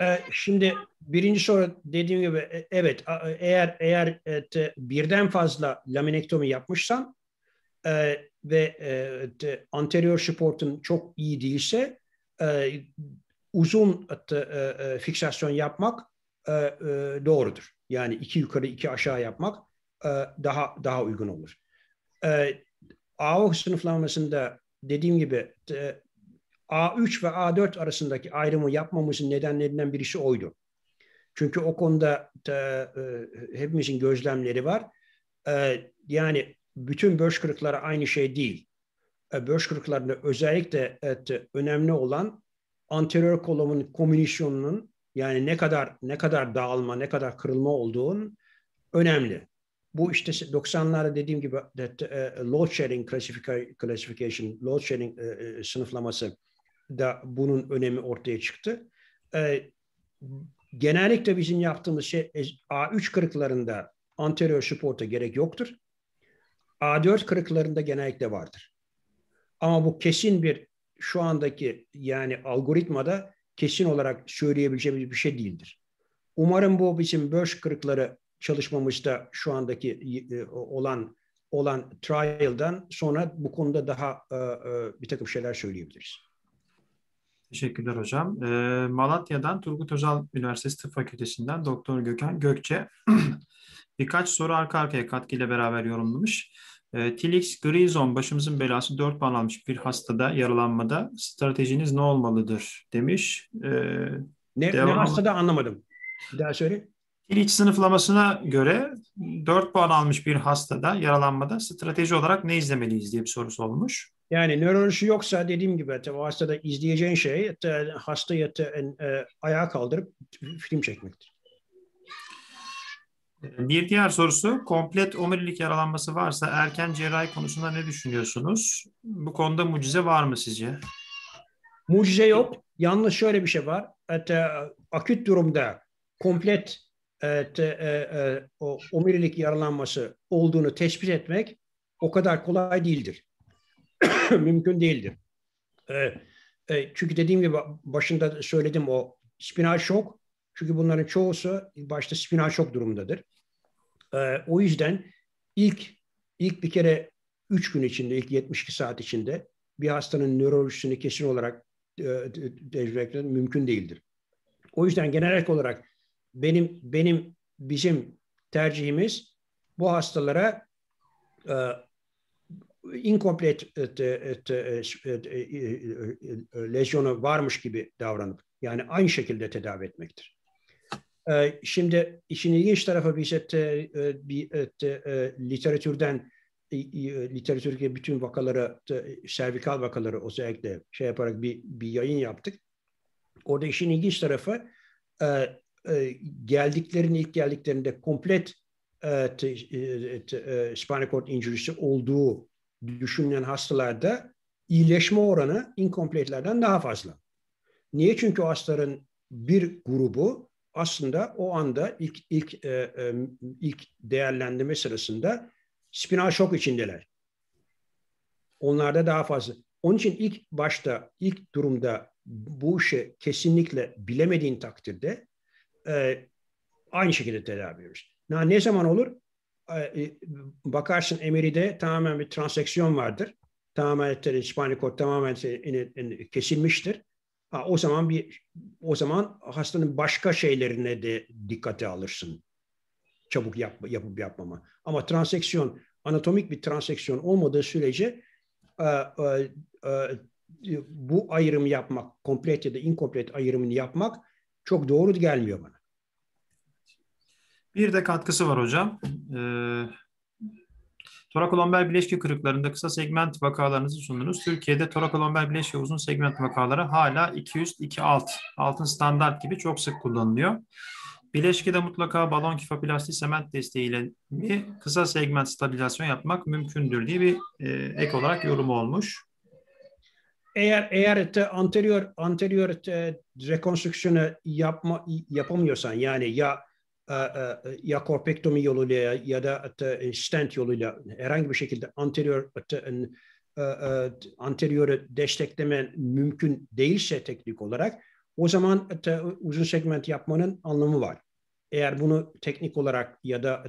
Ee, şimdi birinci soru dediğim gibi e, evet e, eğer eğer et, birden fazla laminektomi yapmışsan e, ve e, anterior supportun çok iyi değilse e, uzun e, e, e, fiksasyon yapmak e, e, doğrudur. Yani iki yukarı iki aşağı yapmak daha daha uygun olur. A sınıflamasında dediğim gibi A3 ve A4 arasındaki ayrımı yapmamızın nedenlerinden birisi oydu. Çünkü o konuda e, hepimizin gözlemleri var. yani bütün böş kırıkları aynı şey değil. E, kırıklarında özellikle önemli olan anterior kolumun komünisyonunun yani ne kadar ne kadar dağılma, ne kadar kırılma olduğun önemli. Bu işte 90'larda dediğim gibi that, uh, e, load sharing classification, load sharing uh, e, e, sınıflaması da bunun önemi ortaya çıktı. Uh, genellikle bizim yaptığımız şey A3 kırıklarında anterior support'a gerek yoktur. A4 kırıklarında genellikle vardır. Ama bu kesin bir şu andaki yani algoritmada kesin olarak söyleyebileceğimiz bir şey değildir. Umarım bu bizim böş kırıkları çalışmamızda şu andaki e, e, olan olan trial'dan sonra bu konuda daha e, bir takım şeyler söyleyebiliriz. Teşekkürler hocam. E, Malatya'dan Turgut Özal Üniversitesi Tıp Fakültesinden Doktor Gökhan Gökçe birkaç soru arka arkaya katkıyla beraber yorumlamış. Ee, Tilix Grison başımızın belası 4 puan almış bir hastada yaralanmada. Stratejiniz ne olmalıdır demiş. Ee, ne, devam. ne hastada anlamadım. Bir daha söyle. Tilix sınıflamasına göre 4 puan almış bir hastada yaralanmada strateji olarak ne izlemeliyiz diye bir sorusu olmuş. Yani nöroloji yoksa dediğim gibi o hastada izleyeceğin şey hasta hastayı e, ayağa kaldırıp film çekmektir. Ee, bir diğer sorusu, komplet omurilik yaralanması varsa erken cerrahi konusunda ne düşünüyorsunuz? Bu konuda mucize var mı sizce? Mucize yok. Yalnız şöyle bir şey var. Et, e, aküt durumda komplet et, e, e, omurilik yaralanması olduğunu tespit etmek o kadar kolay değildir. Mümkün değildir. E, e, çünkü dediğim gibi başında söyledim o spinal şok. Çünkü bunların çoğusu başta spinal şok durumundadır. Ee, o yüzden ilk ilk bir kere 3 gün içinde, ilk 72 saat içinde bir hastanın nörolojisini kesin olarak e, mümkün değildir. O yüzden genel olarak benim benim bizim tercihimiz bu hastalara e, inkomplet e, e, e, lezyonu varmış gibi davranıp yani aynı şekilde tedavi etmektir. Ee, şimdi işin ilginç tarafı biz hep bir, hep e, e, e, literatürden literatürdeki bütün vakaları, servikal vakaları özellikle şey yaparak bir, bir yayın yaptık. Orada işin ilginç tarafı geldiklerinin ilk geldiklerinde komplet spinal cord injürisi olduğu düşünülen hastalarda iyileşme oranı incompletlerden daha fazla. Niye? Çünkü o hastaların bir grubu aslında o anda ilk ilk e, e, ilk değerlendirme sırasında spinal şok içindeler. Onlarda daha fazla. Onun için ilk başta, ilk durumda bu işi kesinlikle bilemediğin takdirde e, aynı şekilde tedavi ediyoruz. Na, ne zaman olur? E, e bakarsın emiride tamamen bir transeksiyon vardır. Tamamen spinal kod tamamen kesilmiştir. Ha, o zaman bir o zaman hastanın başka şeylerine de dikkate alırsın. Çabuk yap, yapıp yapmama. Ama transeksiyon, anatomik bir transeksiyon olmadığı sürece e, e, e, bu ayrım yapmak, komplet ya da inkomplet ayrımını yapmak çok doğru gelmiyor bana. Bir de katkısı var hocam. Ee, Torakolomber bileşki kırıklarında kısa segment vakalarınızı sundunuz. Türkiye'de torakolomber bileşki uzun segment vakaları hala 2 üst 2 alt. Altın standart gibi çok sık kullanılıyor. Bileşki de mutlaka balon kifoplasti sement desteğiyle bir kısa segment stabilizasyon yapmak mümkündür diye bir e, ek olarak yorum olmuş. Eğer eğer te, anterior anterior te, rekonstrüksiyonu yapma yapamıyorsan yani ya e, e, ya korpektomi yoluyla ya da e, stent yoluyla herhangi bir şekilde anterior anteriörü destekleme mümkün değilse teknik olarak o zaman uzun segment yapmanın anlamı var. Eğer bunu teknik olarak ya da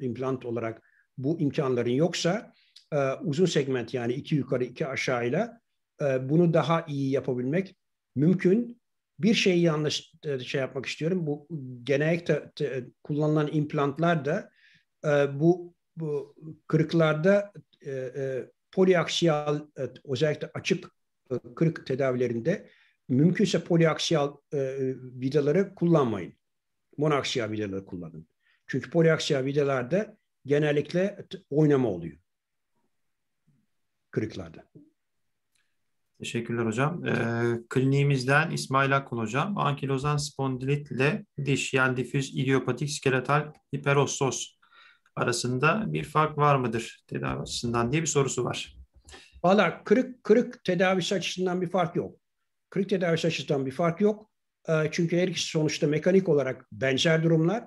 implant olarak bu imkanların yoksa uzun segment yani iki yukarı iki aşağıyla bunu daha iyi yapabilmek mümkün bir şeyi yanlış e, şey yapmak istiyorum. Bu genellikle e, kullanılan implantlar da e, bu, bu kırıklarda e, e, poliaksiyal e, özellikle açık e, kırık tedavilerinde mümkünse poliaksiyal e, vidaları kullanmayın. Monaksiyal vidaları kullanın. Çünkü poliaksiyal vidalarda genellikle oynama oluyor kırıklarda. Teşekkürler hocam. Ee, kliniğimizden İsmail Akkul hocam. Ankilozan spondilitle diş yani difüz idiopatik skeletal hiperostos arasında bir fark var mıdır tedavi açısından diye bir sorusu var. Valla kırık kırık tedavi açısından bir fark yok. Kırık tedavi açısından bir fark yok. Ee, çünkü her ikisi sonuçta mekanik olarak benzer durumlar.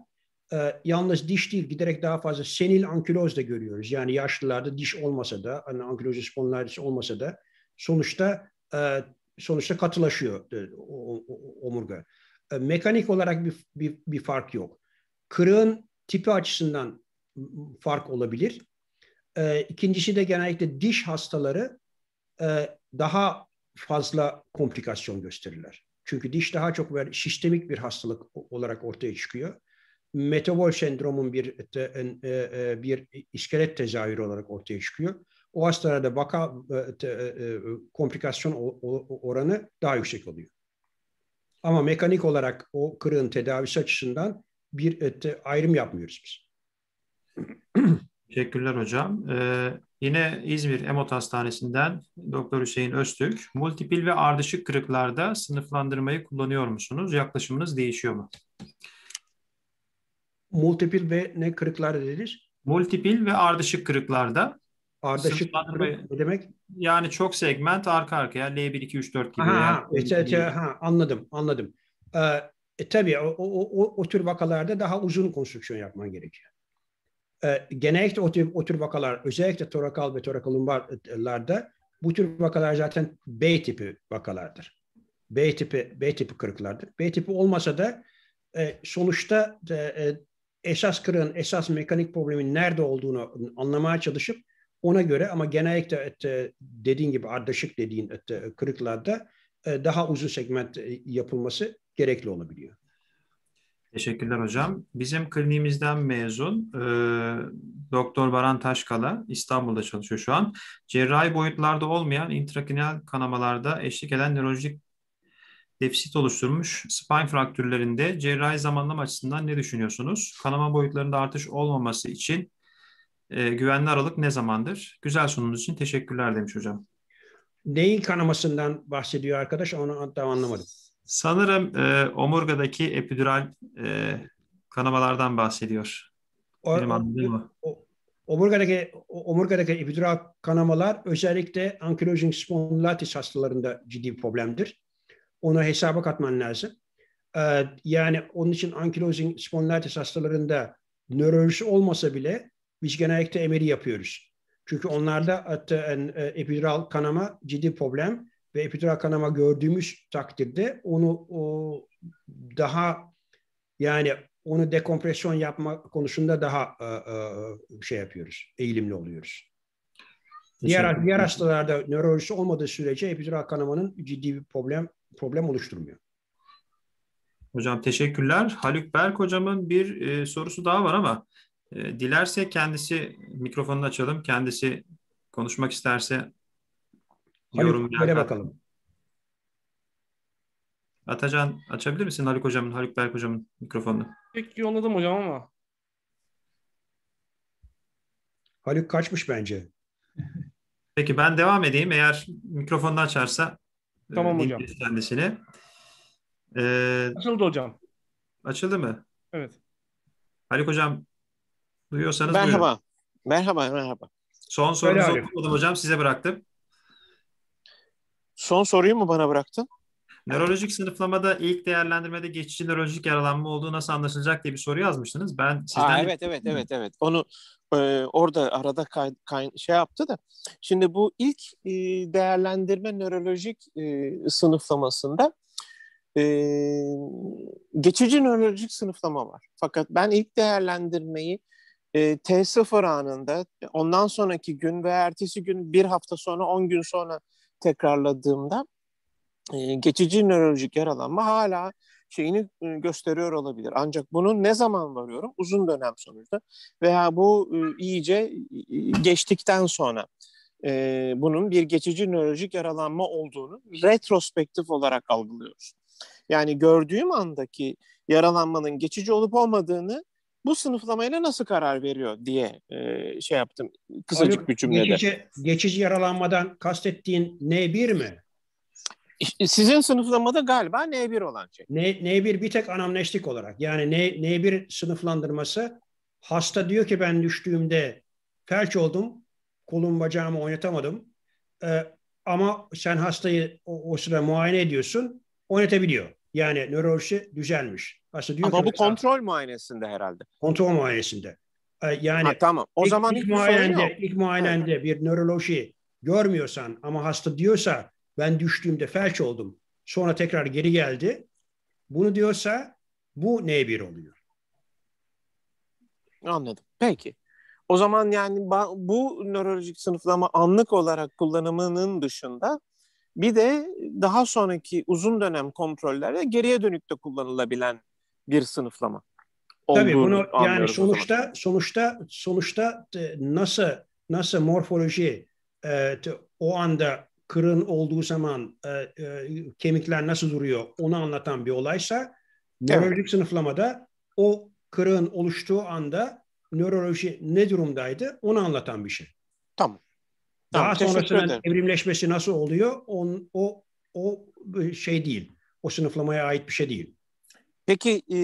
Ee, yalnız diş değil giderek daha fazla senil ankiloz da görüyoruz. Yani yaşlılarda diş olmasa da, hani ankiloz olmasa da sonuçta e, sonuçta katılaşıyor e, omurga. E, mekanik olarak bir, bir, bir fark yok. Kırığın tipi açısından fark olabilir. E, ikincisi de genellikle diş hastaları e, daha fazla komplikasyon gösterirler. Çünkü diş daha çok böyle sistemik bir hastalık olarak ortaya çıkıyor. Metabol sendromun bir e, e, bir iskelet tezahürü olarak ortaya çıkıyor o hastanede vaka e, e, e, komplikasyon oranı daha yüksek oluyor. Ama mekanik olarak o kırığın tedavisi açısından bir ayrım yapmıyoruz biz. Teşekkürler hocam. Ee, yine İzmir Emot Hastanesi'nden Doktor Hüseyin Öztürk. Multipil ve ardışık kırıklarda sınıflandırmayı kullanıyor musunuz? Yaklaşımınız değişiyor mu? Multipil ve ne kırıklar dediniz? Multipil ve ardışık kırıklarda Ardışık ne demek? Yani çok segment arka arkaya L1, 2, 3, 4 gibi. Ha, yani. işte, işte, ha, anladım, anladım. Ee, e, tabii o, o, o, o tür vakalarda daha uzun konstrüksiyon yapman gerekiyor. Ee, genellikle o tür, o tür vakalar özellikle torakal ve torakalumbarlarda bu tür vakalar zaten B tipi vakalardır. B tipi B tipi kırıklardır. B tipi olmasa da e, sonuçta e, e esas kırığın, esas mekanik problemin nerede olduğunu anlamaya çalışıp ona göre ama genellikle e, dediğin gibi ardışık dediğin e, kırıklarda e, daha uzun segment yapılması gerekli olabiliyor. Teşekkürler hocam. Bizim kliniğimizden mezun e, Doktor Baran Taşkala İstanbul'da çalışıyor şu an. Cerrahi boyutlarda olmayan intrakinal kanamalarda eşlik eden nörolojik defisit oluşturmuş. Spine fraktürlerinde cerrahi zamanlama açısından ne düşünüyorsunuz? Kanama boyutlarında artış olmaması için e, güvenli aralık ne zamandır? Güzel sunumunuz için teşekkürler demiş hocam. Neyin kanamasından bahsediyor arkadaş onu hatta anlamadım. Sanırım e, omurgadaki epidural e, kanamalardan bahsediyor. O, Benim anladığım o. o. Omurgadaki, omurgadaki epidural kanamalar özellikle ankylosing spondylitis hastalarında ciddi bir problemdir. Onu hesaba katman lazım. Ee, yani onun için ankylosing spondylitis hastalarında nörolojisi olmasa bile biz genellikle emeri yapıyoruz. Çünkü onlarda e, epidural kanama ciddi problem ve epidural kanama gördüğümüz takdirde onu o, daha yani onu dekompresyon yapma konusunda daha e, e, şey yapıyoruz, eğilimli oluyoruz. Diğer, diğer hastalarda nörolojisi olmadığı sürece epidural kanamanın ciddi bir problem problem oluşturmuyor. Hocam teşekkürler. Haluk Berk hocamın bir e, sorusu daha var ama e, dilerse kendisi mikrofonunu açalım. Kendisi konuşmak isterse yorum Haluk, bakalım. Atacan açabilir misin Haluk hocamın, Haluk Berk hocamın mikrofonunu? Peki yolladım hocam ama. Haluk kaçmış bence. Peki ben devam edeyim. Eğer mikrofonunu açarsa e, tamam hocam. kendisini. Ee, Açıldı hocam. Açıldı mı? Evet. Haluk hocam Duyuyorsanız merhaba. buyurun. Merhaba, merhaba. Son sorunuzu okumadım hocam, size bıraktım. Son soruyu mu bana bıraktın? Nörolojik sınıflamada ilk değerlendirmede geçici nörolojik yaralanma olduğu nasıl anlaşılacak diye bir soru yazmıştınız. Ben sizden Aa, evet evet hmm. evet evet. Onu e, orada arada kay, kay, şey yaptı da. Şimdi bu ilk e, değerlendirme nörolojik e, sınıflamasında e, geçici nörolojik sınıflama var. Fakat ben ilk değerlendirmeyi e, T0 anında ondan sonraki gün ve ertesi gün bir hafta sonra 10 gün sonra tekrarladığımda e, geçici nörolojik yaralanma hala şeyini gösteriyor olabilir. Ancak bunu ne zaman varıyorum? Uzun dönem sonuçta veya bu e, iyice geçtikten sonra e, bunun bir geçici nörolojik yaralanma olduğunu retrospektif olarak algılıyoruz. Yani gördüğüm andaki yaralanmanın geçici olup olmadığını bu sınıflamayla nasıl karar veriyor diye e, şey yaptım kısacık Haluk, bir cümlede. Geçici, geçici yaralanmadan kastettiğin N1 mi? Sizin sınıflamada galiba N1 olan şey. N, N1 bir tek anamnestik olarak. Yani N, N1 sınıflandırması hasta diyor ki ben düştüğümde felç oldum, kolum bacağımı oynatamadım. Ee, ama sen hastayı o, o sıra muayene ediyorsun, oynatabiliyor. Yani nöroloji düzelmiş. Aslında diyor Ama bu mesela, kontrol muayenesinde herhalde. Kontrol muayenesinde. Ee, yani ha, tamam. O ilk, zaman ilk muayenede, ilk muayenede bir nöroloji görmüyorsan ama hasta diyorsa ben düştüğümde felç oldum. Sonra tekrar geri geldi. Bunu diyorsa bu ne bir oluyor. Anladım. Peki. O zaman yani bu nörolojik sınıflama anlık olarak kullanımının dışında bir de daha sonraki uzun dönem kontrollerde geriye dönük de kullanılabilen bir sınıflama. Tabii bunu yani sonuçta sonuçta sonuçta nasıl e, nasıl morfoloji e, o anda kırın olduğu zaman e, kemikler nasıl duruyor onu anlatan bir olaysa nörolojik evet. sınıflamada o kırın oluştuğu anda nöroloji ne durumdaydı onu anlatan bir şey. Tamam. Daha tamam, sonrasında evrimleşmesi nasıl oluyor? On, o o şey değil. O sınıflamaya ait bir şey değil. Peki e,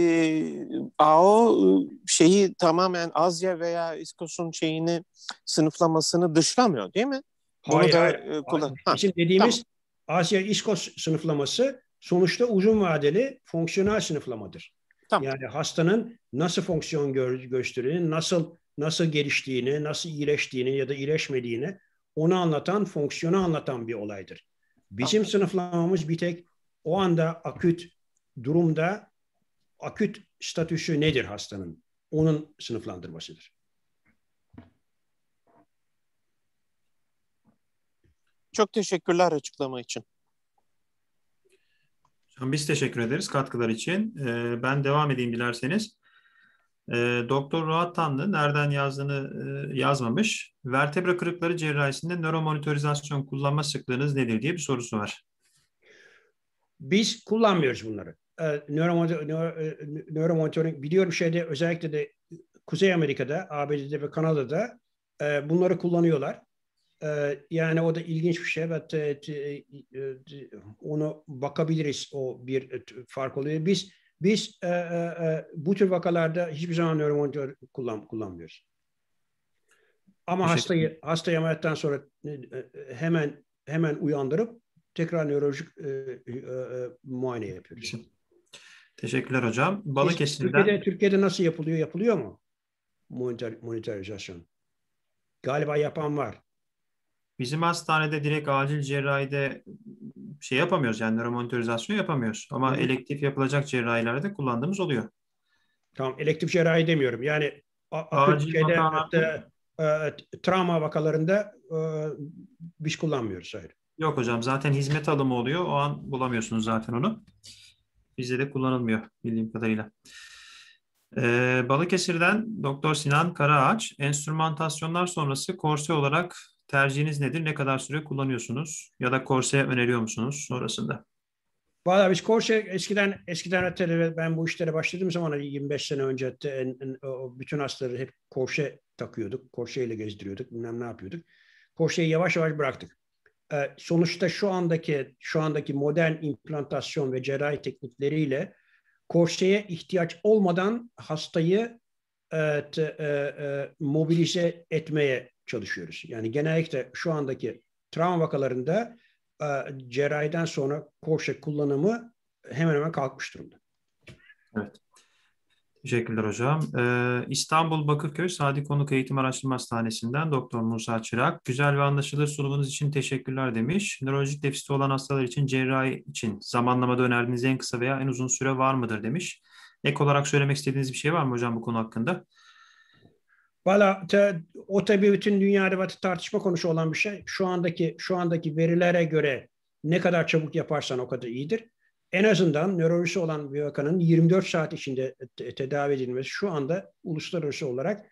AO e, şeyi tamamen Azya veya İskos'un şeyini sınıflamasını dışlamıyor değil mi? Bunu hayır, da, hayır. E, kullan- hayır. Şimdi dediğimiz tamam. Asya İskos sınıflaması sonuçta uzun vadeli fonksiyonel sınıflamadır. Tamam. Yani hastanın nasıl fonksiyon gö- gösterdiğini, nasıl nasıl geliştiğini, nasıl iyileştiğini ya da iyileşmediğini onu anlatan, fonksiyonu anlatan bir olaydır. Bizim sınıflamamız bir tek o anda aküt durumda aküt statüsü nedir hastanın? Onun sınıflandırmasıdır. Çok teşekkürler açıklama için. Biz teşekkür ederiz katkılar için. Ee, ben devam edeyim dilerseniz. E, Doktor Ruat Tanlı nereden yazdığını e, yazmamış. Vertebra kırıkları cerrahisinde nöromonitorizasyon kullanma sıklığınız nedir diye bir sorusu var. Biz kullanmıyoruz bunları. Ee, e, nöromonitoring, nöromonitoring biliyorum şeyde özellikle de Kuzey Amerika'da, ABD'de ve Kanada'da e, bunları kullanıyorlar. E, yani o da ilginç bir şey. Evet, e, e, e, onu bakabiliriz. O bir e, fark oluyor. Biz biz e, e, e, bu tür vakalarda hiçbir zaman nöromonitör kullan, kullanmıyoruz. Ama hastayı hastayı ameliyattan sonra e, e, hemen hemen uyandırıp tekrar nörolojik e, e, e muayene yapıyoruz. Teşekkürler hocam. Balıkesir'den... Türkiye'de, Türkiye'de nasıl yapılıyor? Yapılıyor mu? Monitör, monitorizasyon. Galiba yapan var. Bizim hastanede direkt acil cerrahide ıı, şey yapamıyoruz yani nöromonitorizasyon yapamıyoruz. Ama Hı. elektif yapılacak cerrahilerde kullandığımız oluyor. Tamam elektif cerrahi demiyorum. Yani acil şeyde hatta, e, travma vakalarında e, biz kullanmıyoruz hayır. Yok hocam zaten hizmet alımı oluyor. O an bulamıyorsunuz zaten onu. Bizde de kullanılmıyor bildiğim kadarıyla. Ee, Balıkesir'den Doktor Sinan Karaağaç, enstrümantasyonlar sonrası korse olarak tercihiniz nedir? Ne kadar süre kullanıyorsunuz? Ya da Corsair öneriyor musunuz sonrasında? Valla biz Corsair eskiden eskiden ötede ben bu işlere başladığım zaman 25 hani sene önce en, en, bütün hastaları hep Corsair takıyorduk. Corsair ile gezdiriyorduk. Bilmem ne yapıyorduk. Corsair'i yavaş yavaş bıraktık. Ee, sonuçta şu andaki şu andaki modern implantasyon ve cerrahi teknikleriyle Corsair'e ihtiyaç olmadan hastayı e, t, e, e, mobilize etmeye çalışıyoruz. Yani genellikle şu andaki travma vakalarında e, cerrahiden sonra Korşe kullanımı hemen hemen kalkmış durumda. Evet. Teşekkürler hocam. Ee, İstanbul Bakırköy Sadi Konuk Eğitim Araştırma Hastanesi'nden Doktor Musa Çırak, güzel ve anlaşılır sunumunuz için teşekkürler demiş. Nörolojik defisiti olan hastalar için cerrahi için zamanlamada önerdiğiniz en kısa veya en uzun süre var mıdır demiş. Ek olarak söylemek istediğiniz bir şey var mı hocam bu konu hakkında? Valla o tabii bütün dünyada tartışma konusu olan bir şey. Şu andaki şu andaki verilere göre ne kadar çabuk yaparsan o kadar iyidir. En azından nörolojisi olan bir vakanın 24 saat içinde tedavi edilmesi şu anda uluslararası olarak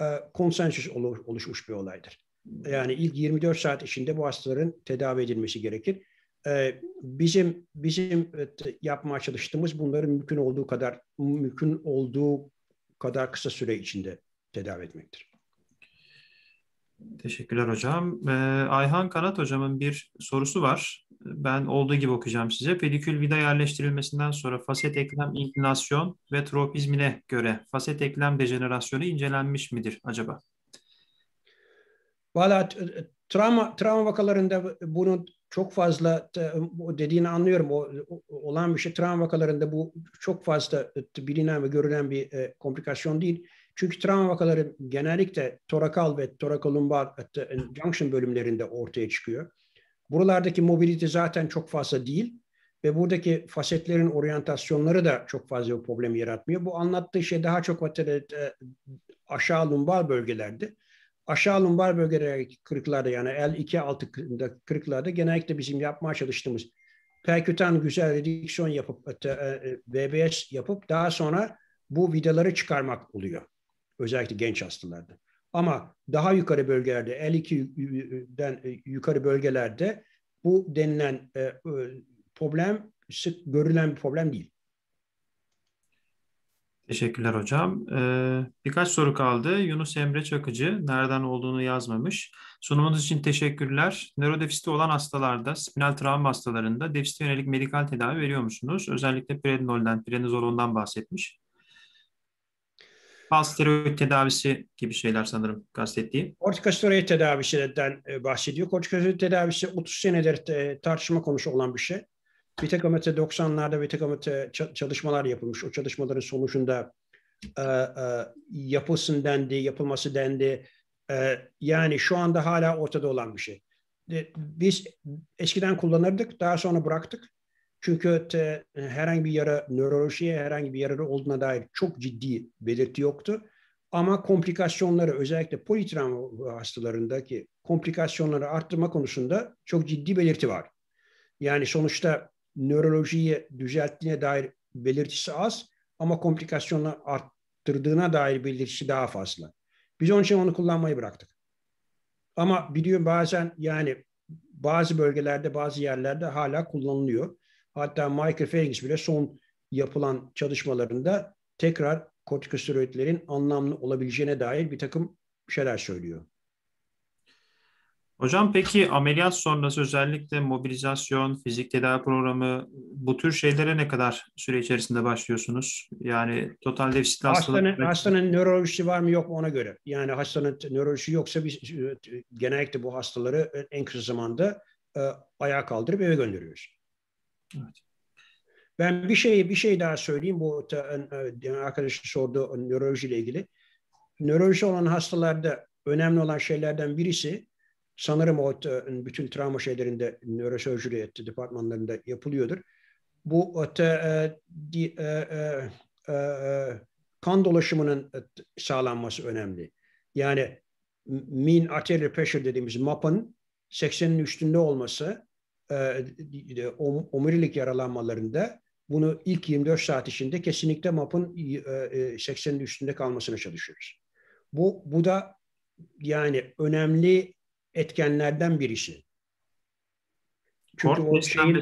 e, konsensüs oluşmuş bir olaydır. Yani ilk 24 saat içinde bu hastaların tedavi edilmesi gerekir. E, bizim bizim e, yapmaya çalıştığımız bunların mümkün olduğu kadar mümkün olduğu kadar kısa süre içinde tedavi etmektir. Teşekkürler hocam. Ee, Ayhan Kanat hocamın bir sorusu var. Ben olduğu gibi okuyacağım size. Pedikül vida yerleştirilmesinden sonra faset eklem inklinasyon ve tropizmine göre faset eklem dejenerasyonu incelenmiş midir acaba? Valla e, travma, travma vakalarında bunu çok fazla e, dediğini anlıyorum. O, olan bir şey travma vakalarında bu çok fazla e, bilinen ve görülen bir e, komplikasyon değil. Çünkü travma vakaları genellikle torakal ve torakolumbar junction bölümlerinde ortaya çıkıyor. Buralardaki mobility zaten çok fazla değil ve buradaki fasetlerin oryantasyonları da çok fazla bir problem yaratmıyor. Bu anlattığı şey daha çok e, aşağı lumbar bölgelerde. Aşağı lumbar bölgelerdeki kırıklarda yani L2 altında kırıklarda genellikle bizim yapmaya çalıştığımız perkütan güzel rediksiyon yapıp e, e, VBS yapıp daha sonra bu vidaları çıkarmak oluyor. Özellikle genç hastalarda. Ama daha yukarı bölgelerde 52'den e, yukarı bölgelerde bu denilen e, problem sık görülen bir problem değil. Teşekkürler hocam. Ee, birkaç soru kaldı. Yunus Emre Çakıcı nereden olduğunu yazmamış. Sunumunuz için teşekkürler. Nörodefisti olan hastalarda, spinal travma hastalarında defiste yönelik medikal tedavi veriyor musunuz? Özellikle prednolden, prednizolondan bahsetmiş. Bazı tedavisi gibi şeyler sanırım kastettiği. Kortikosteroid tedavisinden e, bahsediyor. Kortikosteroid tedavisi 30 senedir e, tartışma konusu olan bir şey. Vitakamete 90'larda vitakamete çalışmalar yapılmış. O çalışmaların sonucunda e, e yapılsın dendi, yapılması dendi. yani şu anda hala ortada olan bir şey. biz eskiden kullanırdık, daha sonra bıraktık. Çünkü te, herhangi bir yara, nörolojiye herhangi bir yararı olduğuna dair çok ciddi belirti yoktu. Ama komplikasyonları özellikle politravma hastalarındaki komplikasyonları arttırma konusunda çok ciddi belirti var. Yani sonuçta nörolojiyi düzelttiğine dair belirtisi az ama komplikasyonları arttırdığına dair belirtisi daha fazla. Biz onun için onu kullanmayı bıraktık. Ama biliyorum bazen yani bazı bölgelerde, bazı yerlerde hala kullanılıyor. Hatta Michael Fergus bile son yapılan çalışmalarında tekrar kortikosteroidlerin anlamlı olabileceğine dair bir takım şeyler söylüyor. Hocam peki ameliyat sonrası özellikle mobilizasyon, fizik tedavi programı bu tür şeylere ne kadar süre içerisinde başlıyorsunuz? Yani total defisit hastalığı... Hastanın, hastanın nörolojisi var mı yok mu ona göre. Yani hastanın nörolojisi yoksa biz e, genellikle bu hastaları en kısa zamanda e, ayağa kaldırıp eve gönderiyoruz. Ben bir şey bir şey daha söyleyeyim bu arkadaşın sorduğu nörolojiyle ilgili. Nöroloji olan hastalarda önemli olan şeylerden birisi sanırım o bütün travma şeylerinde nörosörjüri departmanlarında yapılıyordur. Bu e, e, e, kan dolaşımının sağlanması önemli. Yani mean arterial pressure dediğimiz MAP'ın 80'in üstünde olması e, e omurilik yaralanmalarında bunu ilk 24 saat içinde kesinlikle MAP'ın e, 80'in e, üstünde kalmasına çalışıyoruz. Bu, bu da yani önemli etkenlerden birisi. Çünkü Kort o şeyin,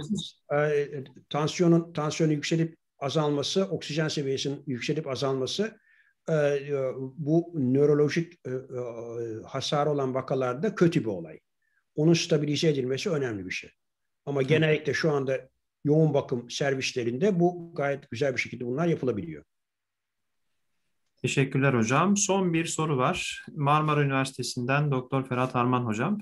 e, tansiyonun tansiyonu yükselip azalması, oksijen seviyesinin yükselip azalması e, e bu nörolojik e, e, hasar olan vakalarda kötü bir olay. Onun stabilize edilmesi önemli bir şey. Ama genellikle şu anda yoğun bakım servislerinde bu gayet güzel bir şekilde bunlar yapılabiliyor. Teşekkürler hocam. Son bir soru var. Marmara Üniversitesi'nden Doktor Ferhat Arman hocam.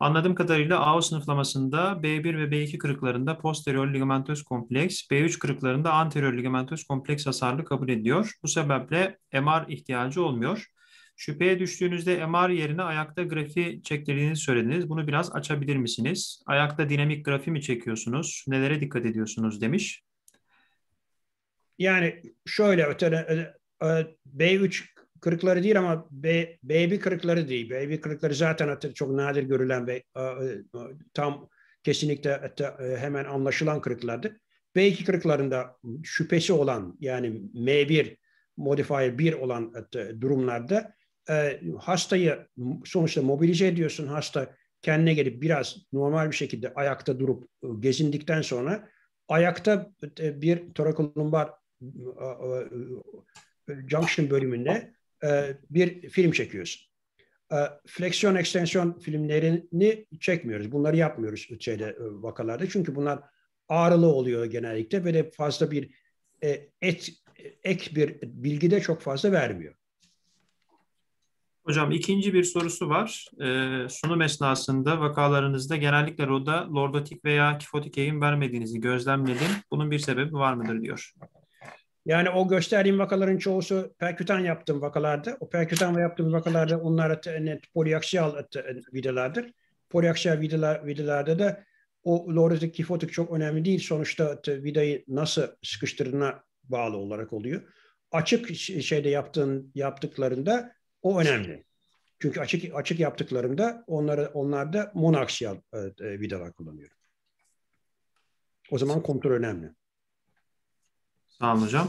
Anladığım kadarıyla AO sınıflamasında B1 ve B2 kırıklarında posterior ligamentöz kompleks, B3 kırıklarında anterior ligamentöz kompleks hasarlı kabul ediyor. Bu sebeple MR ihtiyacı olmuyor. Şüpheye düştüğünüzde MR yerine ayakta grafi çektirdiğini söylediniz. Bunu biraz açabilir misiniz? Ayakta dinamik grafi mi çekiyorsunuz? Nelere dikkat ediyorsunuz demiş. Yani şöyle ötele, B3 kırıkları değil ama B, B1 kırıkları değil. B1 kırıkları zaten çok nadir görülen ve tam kesinlikle hemen anlaşılan kırıklardı. B2 kırıklarında şüphesi olan yani M1 modifier 1 olan durumlarda e, hastayı sonuçta mobilize ediyorsun. Hasta kendine gelip biraz normal bir şekilde ayakta durup e, gezindikten sonra ayakta e, bir torakolumbar e, e, e junction bölümünde e, bir film çekiyorsun. E, fleksiyon ekstensiyon filmlerini çekmiyoruz. Bunları yapmıyoruz şeyde e, vakalarda. Çünkü bunlar ağrılı oluyor genellikle ve de fazla bir e, et ek bir bilgi de çok fazla vermiyor. Hocam ikinci bir sorusu var. E, sunum esnasında vakalarınızda genellikle roda, lordotik veya kifotik eğim vermediğinizi gözlemledim. Bunun bir sebebi var mıdır diyor. Yani o gösterdiğim vakaların çoğusu perkütan yaptığım vakalarda O perkütan yaptığım vakalarda onlar net poliaksiyal vidalardır. Poliaksiyal vidalar, vidalarda da o lordotik kifotik çok önemli değil. Sonuçta vidayı nasıl sıkıştırdığına bağlı olarak oluyor. Açık şeyde yaptığın yaptıklarında o önemli. Çünkü açık açık yaptıklarımda onları onlarda monaksiyal e, e, vidalar kullanıyorum. O zaman kontrol önemli. Sağ olun hocam.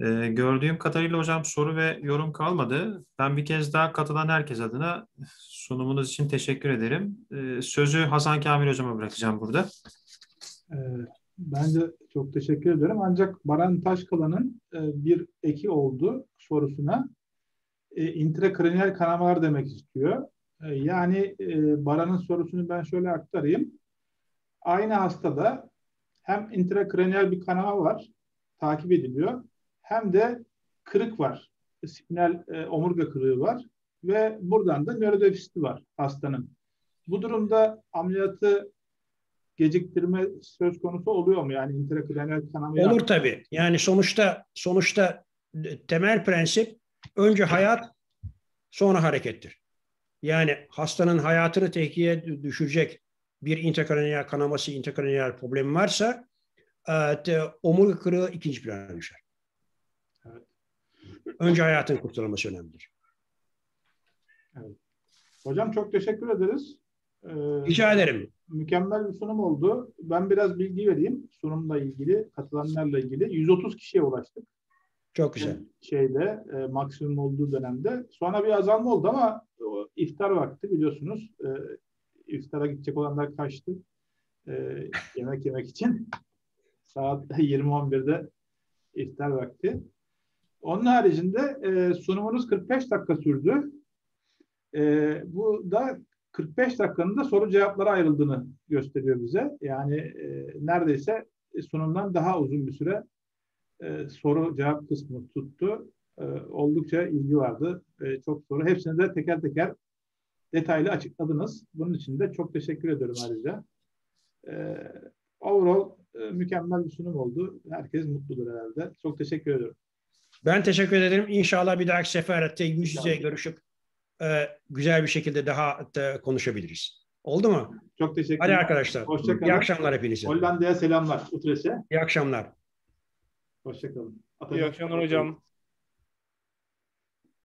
Ee, gördüğüm kadarıyla hocam soru ve yorum kalmadı. Ben bir kez daha katılan herkes adına sunumunuz için teşekkür ederim. Ee, sözü Hasan Kamil hocama bırakacağım burada. Ee, ben de çok teşekkür ederim. Ancak Baran Taşkalan'ın e, bir eki oldu sorusuna e, intrakraniyel kanamalar demek istiyor. E, yani e, Baran'ın sorusunu ben şöyle aktarayım. Aynı hastada hem intrakraniyel bir kanama var, takip ediliyor. Hem de kırık var. E, Spinal e, omurga kırığı var ve buradan da nörodefisti var hastanın. Bu durumda ameliyatı geciktirme söz konusu oluyor mu? Yani intrakraniyel kanama Olur tabii. Yani sonuçta sonuçta e, temel prensip Önce hayat, sonra harekettir. Yani hastanın hayatını tehlikeye düşürecek bir intrakraniyer kanaması, intrakraniyer problemi varsa evet, omurga kırığı ikinci plana düşer. Önce hayatın kurtarılması önemlidir. Evet. Hocam çok teşekkür ederiz. Ee, Rica ederim. Mükemmel bir sunum oldu. Ben biraz bilgi vereyim sunumla ilgili, katılanlarla ilgili. 130 kişiye ulaştık. Çok güzel. Şeyde e, maksimum olduğu dönemde. Sonra bir azalma oldu ama o, iftar vakti biliyorsunuz. E, iftara gidecek olanlar kaçtı. E, yemek yemek için. Saat 20 iftar vakti. Onun haricinde e, sunumunuz 45 dakika sürdü. E, bu da 45 dakikanın da soru cevaplara ayrıldığını gösteriyor bize. Yani e, neredeyse sunumdan daha uzun bir süre ee, soru cevap kısmı tuttu. Ee, oldukça ilgi vardı. çok soru. Hepsini de teker teker detaylı açıkladınız. Bunun için de çok teşekkür ediyorum ayrıca. Ee, e, overall mükemmel bir sunum oldu. Herkes mutludur herhalde. Çok teşekkür ediyorum. Ben teşekkür ederim. İnşallah bir dahaki sefer yüz yüze görüşüp e, güzel bir şekilde daha e, konuşabiliriz. Oldu mu? Çok teşekkür ederim. Hadi arkadaşlar. Hoşçakalın. İyi akşamlar hepinize. Hollanda'ya selamlar. Utrecht'e. İyi akşamlar. Hoşçakalın. İyi akşamlar hocam.